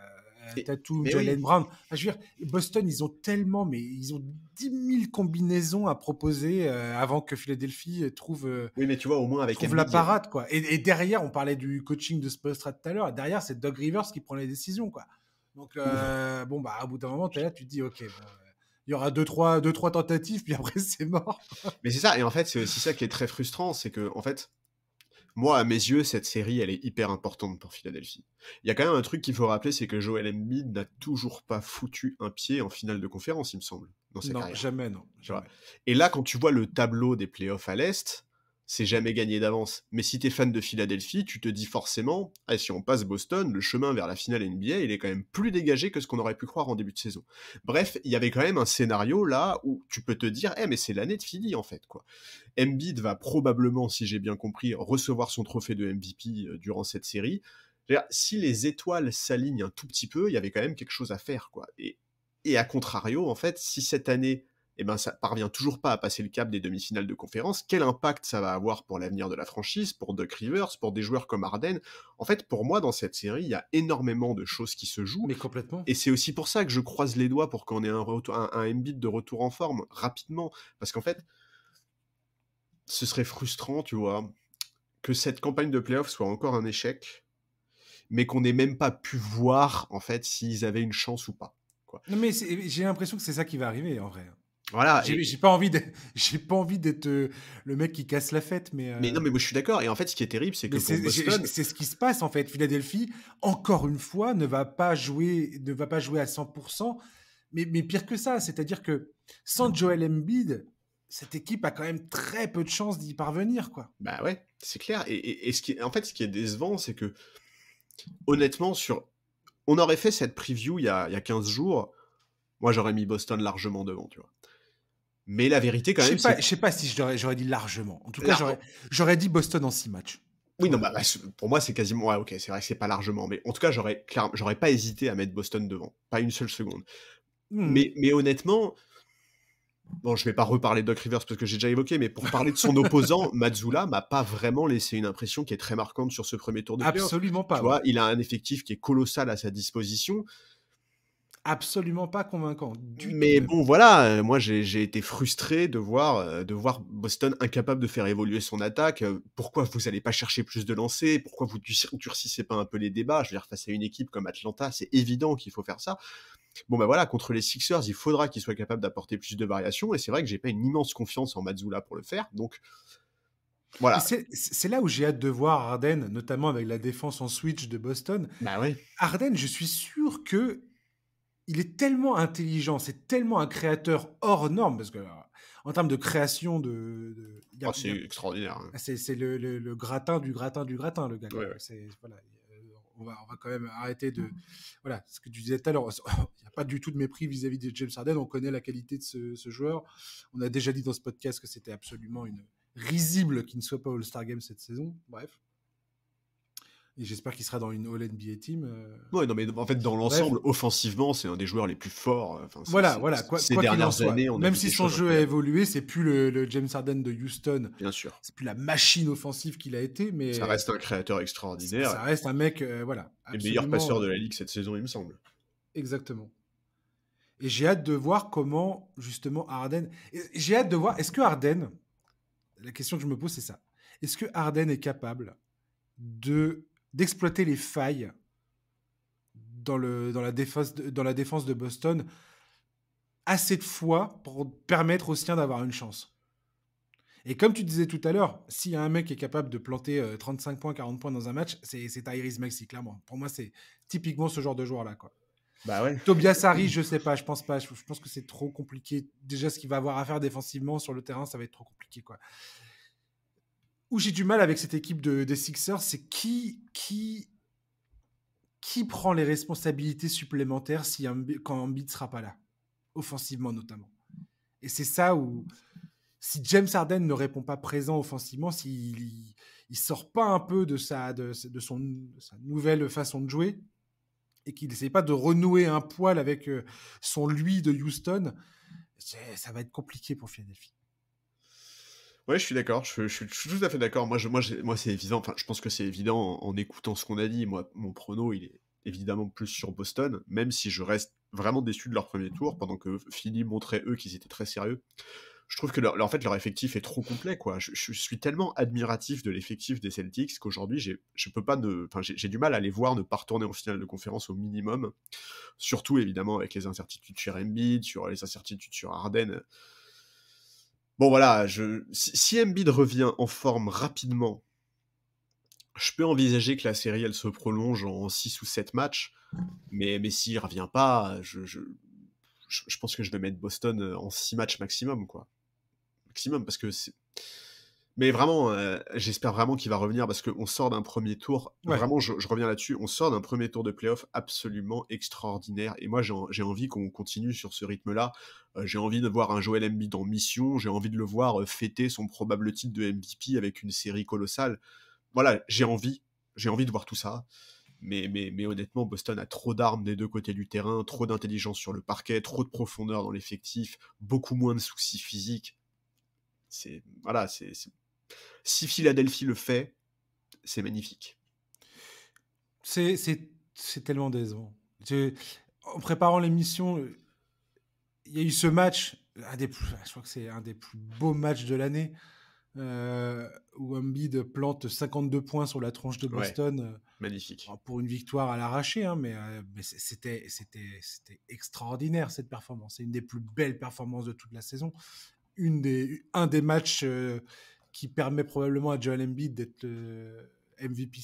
euh, Tatou, Jolene Brown. je veux dire, Boston, ils ont tellement, mais ils ont 10 000 combinaisons à proposer euh, avant que Philadelphie euh, trouve. oui, mais tu vois, au moins avec la parade, quoi. Et, derrière, on parlait du coaching de Spolstra tout à l'heure. Derrière, c'est Doug Rivers qui prend les décisions, quoi. Donc, bon, bah, à bout d'un moment, tu là, tu te dis, ok, il y aura deux trois, deux, trois tentatives, puis après, c'est mort. mais c'est ça. Et en fait, c'est aussi ça qui est très frustrant, c'est que, en fait, moi, à mes yeux, cette série, elle est hyper importante pour Philadelphie. Il y a quand même un truc qu'il faut rappeler, c'est que Joel Embiid n'a toujours pas foutu un pied en finale de conférence, il me semble, dans non, Jamais, non. Et là, quand tu vois le tableau des playoffs à l'Est, c'est jamais gagné d'avance. Mais si t'es fan de Philadelphie, tu te dis forcément, eh, si on passe Boston, le chemin vers la finale NBA, il est quand même plus dégagé que ce qu'on aurait pu croire en début de saison. Bref, il y avait quand même un scénario là où tu peux te dire, eh, mais c'est l'année de Philly en fait, quoi. Embiid va probablement, si j'ai bien compris, recevoir son trophée de MVP euh, durant cette série. Si les étoiles s'alignent un tout petit peu, il y avait quand même quelque chose à faire, quoi. Et, et à contrario, en fait, si cette année eh ben, ça parvient toujours pas à passer le cap des demi-finales de conférence. Quel impact ça va avoir pour l'avenir de la franchise, pour Duck Rivers, pour des joueurs comme Arden En fait, pour moi, dans cette série, il y a énormément de choses qui se jouent. Mais complètement. Et c'est aussi pour ça que je croise les doigts pour qu'on ait un, un, de retour en forme rapidement. Parce qu'en fait, ce serait frustrant, tu vois, que cette campagne de playoff soit encore un échec, mais qu'on n'ait même pas pu voir, en fait, s'ils avaient une chance ou pas. Non, mais j'ai l'impression que c'est ça qui va arriver, en vrai. Voilà. J'ai pas envie j'ai pas envie d'être euh, le mec qui casse la fête, mais. Euh, mais non, mais moi je suis d'accord. Et en fait, ce qui est terrible, c'est que c'est ce qui se passe en fait. Philadelphie, encore une fois, ne va pas jouer, ne va pas jouer à 100%. Mais, mais pire que ça, c'est-à-dire que sans Joel Embiid, cette équipe a quand même très peu de chances d'y parvenir, quoi. Bah ouais, c'est clair. Et, ce qui, en fait, ce qui est décevant, c'est que honnêtement, sur, on aurait fait cette preview il y a, il y a 15 jours. Moi, j'aurais mis Boston largement devant, tu vois. Mais la vérité, quand même. Je ne sais pas si j'aurais dit largement. En tout cas, j'aurais dit Boston en six matchs. Oui, non, bah, bah pour moi, c'est quasiment. Ouais, ok, c'est vrai que c'est pas largement. Mais en tout cas, j'aurais, j'aurais pas hésité à mettre Boston devant. Pas une seule seconde. Hmm. Mais, mais honnêtement, bon, je vais pas reparler de Doc Rivers parce que j'ai déjà évoqué, mais pour parler de son opposant, Mazzula m'a pas vraiment laissé une impression qui est très marquante sur ce premier tour de Absolument pas. il a un effectif qui est colossal à sa disposition absolument pas convaincant. mais bon, voilà, euh, moi j'ai été frustré de voir, euh, de voir Boston incapable de faire évoluer son attaque. Euh, pourquoi vous n'allez pas chercher plus de lancers Pourquoi vous durcissez pas un peu les débats Je veux dire, face à une équipe comme Atlanta, c'est évident qu'il faut faire ça. Bon ben voilà, contre les Sixers, il faudra qu'ils soient capables d'apporter plus de variations, et c'est vrai que j'ai pas une immense confiance en Mazzula pour le faire, donc voilà. C'est là où j'ai hâte de voir Arden, notamment avec la défense en switch de Boston. Bah oui. je suis sûr que il est tellement intelligent, c'est tellement un créateur hors norme, parce que euh, en termes de création, de, ah, c'est extraordinaire. Hein. C'est le, gratin du gratin du gratin, le gars. Euh, on, va, quand même arrêter de... Mmh. Voilà, ce que tu disais tout à l'heure, oh, il n'y a pas du tout de mépris vis-à-vis de James Harden, on connaît la qualité de ce, joueur. On a déjà dit dans ce podcast que c'était absolument une risible qu'il ne soit pas All-Star Game cette saison. Bref. Et j'espère qu'il sera dans une All-NBA team. Euh. non, mais en fait, dans l'ensemble, offensivement, c'est un des joueurs les plus forts. voilà, voilà. Quoi, ces dernières années, Même si son jeu a évolué, c'est plus le, James Harden de Houston. Bien sûr. C'est plus la machine offensive qu'il a été, mais. Ça reste un créateur extraordinaire. Ça reste un mec, euh, voilà. Le meilleur passeur de la euh, ligue cette saison, il me semble. Exactement. Et j'ai hâte de voir comment, justement, Harden. J'ai hâte de voir, est-ce que Harden. La question que je me pose, c'est ça. Est-ce que Harden est capable de d'exploiter les failles dans, le, dans, la défense, dans la défense de Boston assez de fois pour permettre aux siens d'avoir une chance. Et comme tu disais tout à l'heure, s'il y a un mec qui est capable de planter 35 euh, points, 40 points dans un match, c'est Tyrese Maxi, clairement. Pour moi, c'est typiquement ce genre de joueur-là. quoi. Bah Tobias Harris, je sais pas, je pense pas. Je, pense que c'est trop compliqué. Déjà, ce qu'il va avoir à faire défensivement sur le terrain, ça va être trop compliqué. quoi où j'ai du mal avec cette équipe de, des Sixers, c'est qui, qui, qui prend les responsabilités supplémentaires si un, quand Embiid sera pas là, offensivement notamment. Et c'est ça où, si James Harden ne répond pas présent offensivement, s'il ne sort pas un peu de sa, de, de son, sa nouvelle façon de jouer et qu'il n'essaie pas de renouer un poil avec euh, son lui de Houston, ça va être compliqué pour Philadelphie. Ouais, je suis d'accord, je, suis tout à fait d'accord. Moi, moi, moi c'est évident, enfin, je pense que c'est évident en, écoutant ce qu'on a dit. Moi, mon prono, il est évidemment plus sur Boston, même si je reste vraiment déçu de leur premier tour, pendant que Philly montrait, eux, qu'ils étaient très sérieux. Je trouve que leur, en fait, leur effectif est trop complet, quoi. Je, suis tellement admiratif de l'effectif des Celtics qu'aujourd'hui, je peux pas de, enfin, j'ai du mal à les voir ne pas retourner en finale de conférence au minimum. Surtout, évidemment, avec les incertitudes chez Embiid, sur les incertitudes sur Ardennes, Bon voilà, je, si Embiid revient en forme rapidement, je peux envisager que la série elle se prolonge en 6 ou 7 matchs, mais, mais s'il revient pas, je, pense que je vais mettre Boston en 6 matchs maximum, quoi. Maximum, parce que c'est mais vraiment, euh, j'espère vraiment qu'il va revenir parce qu'on sort d'un premier tour. Vraiment, je, reviens là-dessus. On sort d'un premier tour de playoff absolument extraordinaire. Et moi, j'ai envie qu'on continue sur ce rythme-là. Euh, j'ai envie de voir un Joel Embiid en mission. J'ai envie de le voir euh, fêter son probable titre de MVP avec une série colossale. Voilà, j'ai envie. J'ai envie de voir tout ça. Mais, mais, mais honnêtement, Boston a trop d'armes des deux côtés du terrain, trop d'intelligence sur le parquet, trop de profondeur dans l'effectif, beaucoup moins de soucis physiques. C'est voilà, c'est si Philadelphie le fait, c'est magnifique. C'est tellement décevant. en préparant l'émission, il y a eu ce match, un des je crois que c'est un des plus beaux matchs de l'année, euh, où Embiid plante 52 points sur la tranche de Boston. Euh, magnifique. pour une victoire à l'arraché, hein, mais, euh, c'était extraordinaire cette performance. C'est une des plus belles performances de toute la saison. Une des, un des matchs qui permet probablement à Joel Embiid d'être MVP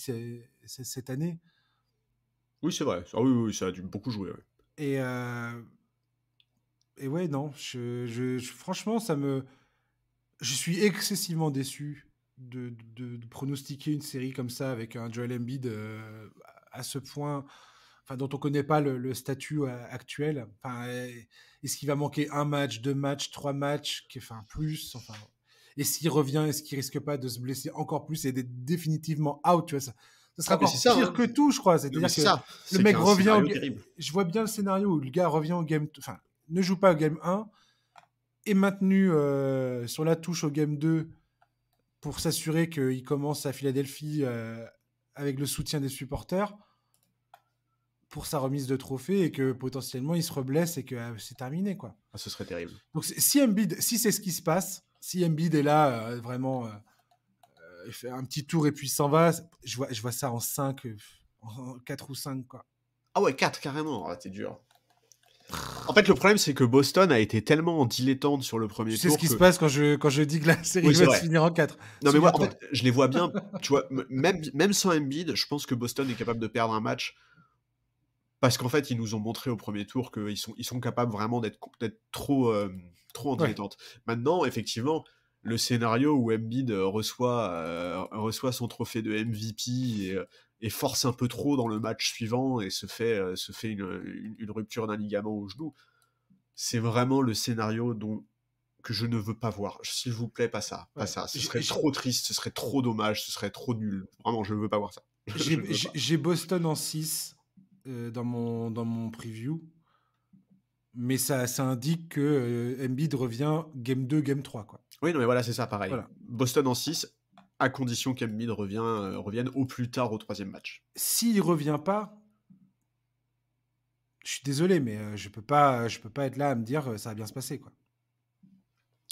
cette année. Oui, c'est vrai. Ah oui, oui, ça a dû beaucoup jouer. Et, euh, et ouais, non. Je, franchement, ça me. Je suis excessivement déçu de, de, pronostiquer une série comme ça avec un Joel Embiid euh, à ce point, enfin, dont on ne connaît pas le, statut euh, actuel. Enfin, Est-ce qu'il va manquer un match, deux matchs, trois matchs, enfin, plus enfin, et s'il revient, est-ce qu'il risque pas de se blesser encore plus et d'être définitivement out tu vois, ça, sera ah, encore pire hein. que tout, je crois. C'est-à-dire que ça. le mec revient. Au... Je vois bien le scénario où le gars revient au game. Enfin, ne joue pas au game 1, est maintenu euh, sur la touche au game 2 pour s'assurer qu'il commence à Philadelphie euh, avec le soutien des supporters pour sa remise de trophée et que potentiellement il se reblesse et que euh, c'est terminé quoi. Ah, ce serait terrible. Donc si si c'est ce qui se passe, si Embiid est là, euh, vraiment, euh, euh, il fait un petit tour et puis s'en va, je vois, je vois ça en 5, en 4 ou 5, quoi. Ah ouais, 4 carrément, c'est ah, dur. En fait, le problème, c'est que Boston a été tellement en dilettante sur le premier tu sais tour. C'est ce qui se passe quand je, quand je dis que la série va se finir en 4. Non, mais moi, en fait, je les vois bien. tu vois, même, même sans Embiid, je pense que Boston est capable de perdre un match parce qu'en fait, ils nous ont montré au premier tour qu'ils sont, ils sont capables vraiment d'être trop, euh, trop Maintenant, effectivement, le scénario où Embiid euh, reçoit, euh, reçoit son trophée de MVP euh, et, force un peu trop dans le match suivant et se fait, se fait une, rupture d'un ligament au genou, c'est vraiment le scénario dont que je ne veux pas voir. S'il vous plaît, pas ça, pas ça. Ce serait trop triste, ce serait trop dommage, ce serait trop nul. Vraiment, je ne veux pas voir ça. J'ai Boston en 6, euh, dans, mon, dans mon preview. Mais ça, ça indique que euh, Embiid revient game 2, game 3. Quoi. Oui, non, mais voilà, c'est ça, pareil. Boston en 6, à condition qu'Embiid euh, revienne au plus tard au troisième match. S'il revient pas, je suis désolé, mais je peux pas, je peux pas être là à me dire ça va bien se passer. Quoi.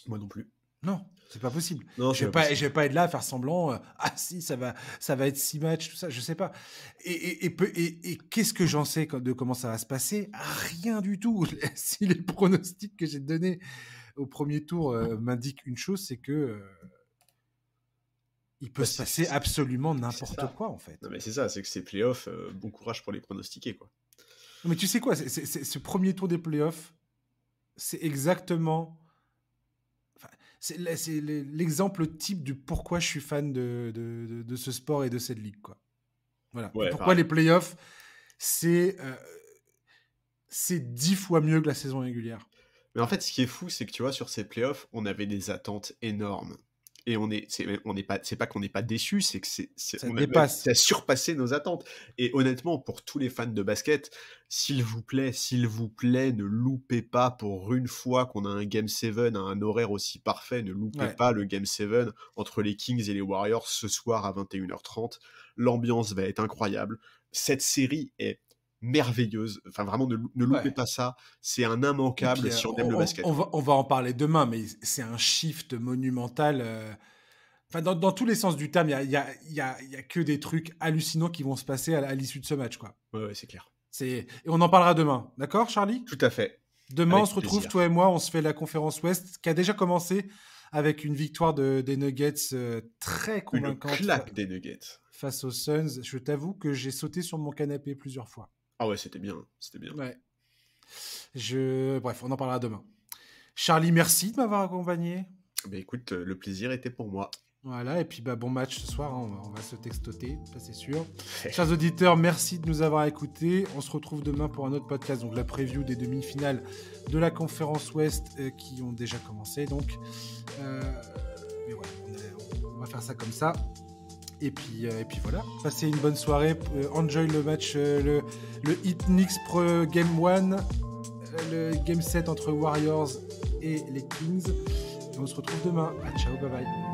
Moi non plus. Non, c'est pas possible. je vais pas, vais pas être là à faire semblant. Euh, ah si, ça va, ça va être six matchs, tout ça. Je sais pas. Et, qu'est-ce que j'en sais de comment ça va se passer Rien du tout. si les pronostics que j'ai donnés au premier tour euh, m'indiquent une chose, c'est que euh, il peut bah, se passer absolument n'importe quoi en fait. Non mais c'est ça, c'est que ces playoffs, bon courage pour les pronostiquer quoi. mais tu sais quoi, ce premier tour des playoffs, c'est exactement c'est l'exemple type du pourquoi je suis fan de, ce sport et de cette ligue. Quoi. Voilà. pourquoi les playoffs, c'est euh, c'est dix fois mieux que la saison régulière. Mais en fait, ce qui est fou, c'est que tu vois, sur ces playoffs, on avait des attentes énormes et on est, on n'est pas, c'est pas qu'on n'est pas déçu, c'est que c'est, ça, a surpassé nos attentes. Et honnêtement, pour tous les fans de basket, s'il vous plaît, s'il vous plaît, ne loupez pas pour une fois qu'on a un Game 7 à un horaire aussi parfait, ne loupez pas le Game 7 entre les Kings et les Warriors ce soir à 21h30. L'ambiance va être incroyable. Cette série est merveilleuse. Enfin, vraiment, ne, ne loupez pas ça. C'est un immanquable si on, euh, le basket. On va, en parler demain, mais c'est un shift monumental. Euh. Enfin, dans, tous les sens du terme, il n'y a, y a, y a, que des trucs hallucinants qui vont se passer à, l'issue de ce match. Quoi. Ouais, c'est clair. Et on en parlera demain, d'accord, Charlie Tout à fait. Demain, on se retrouve, toi et moi, on se fait la conférence Ouest qui a déjà commencé avec une victoire des Nuggets euh, très convaincante. Une claque des Nuggets. Face aux Suns, je t'avoue que j'ai sauté sur mon canapé plusieurs fois. Ah ouais, c'était bien, c'était bien. Je... Bref, on en parlera demain. Charlie, merci de m'avoir accompagné. Bah écoute, euh, le plaisir était pour moi. Voilà, et puis bah, bon match ce soir, hein, on, va, se textoter, ça c'est sûr. Chers auditeurs, merci de nous avoir écoutés. On se retrouve demain pour un autre podcast, donc la preview des demi-finales de la conférence Ouest euh, qui ont déjà commencé. Donc, euh, on, on, va faire ça comme ça. Et puis, euh, et puis voilà, passez une bonne soirée, euh, enjoy le match, euh, le, le Hit Knicks Pro Game 1, le Game 7 entre Warriors et les Kings. Et on se retrouve demain. Ah, ciao, bye bye.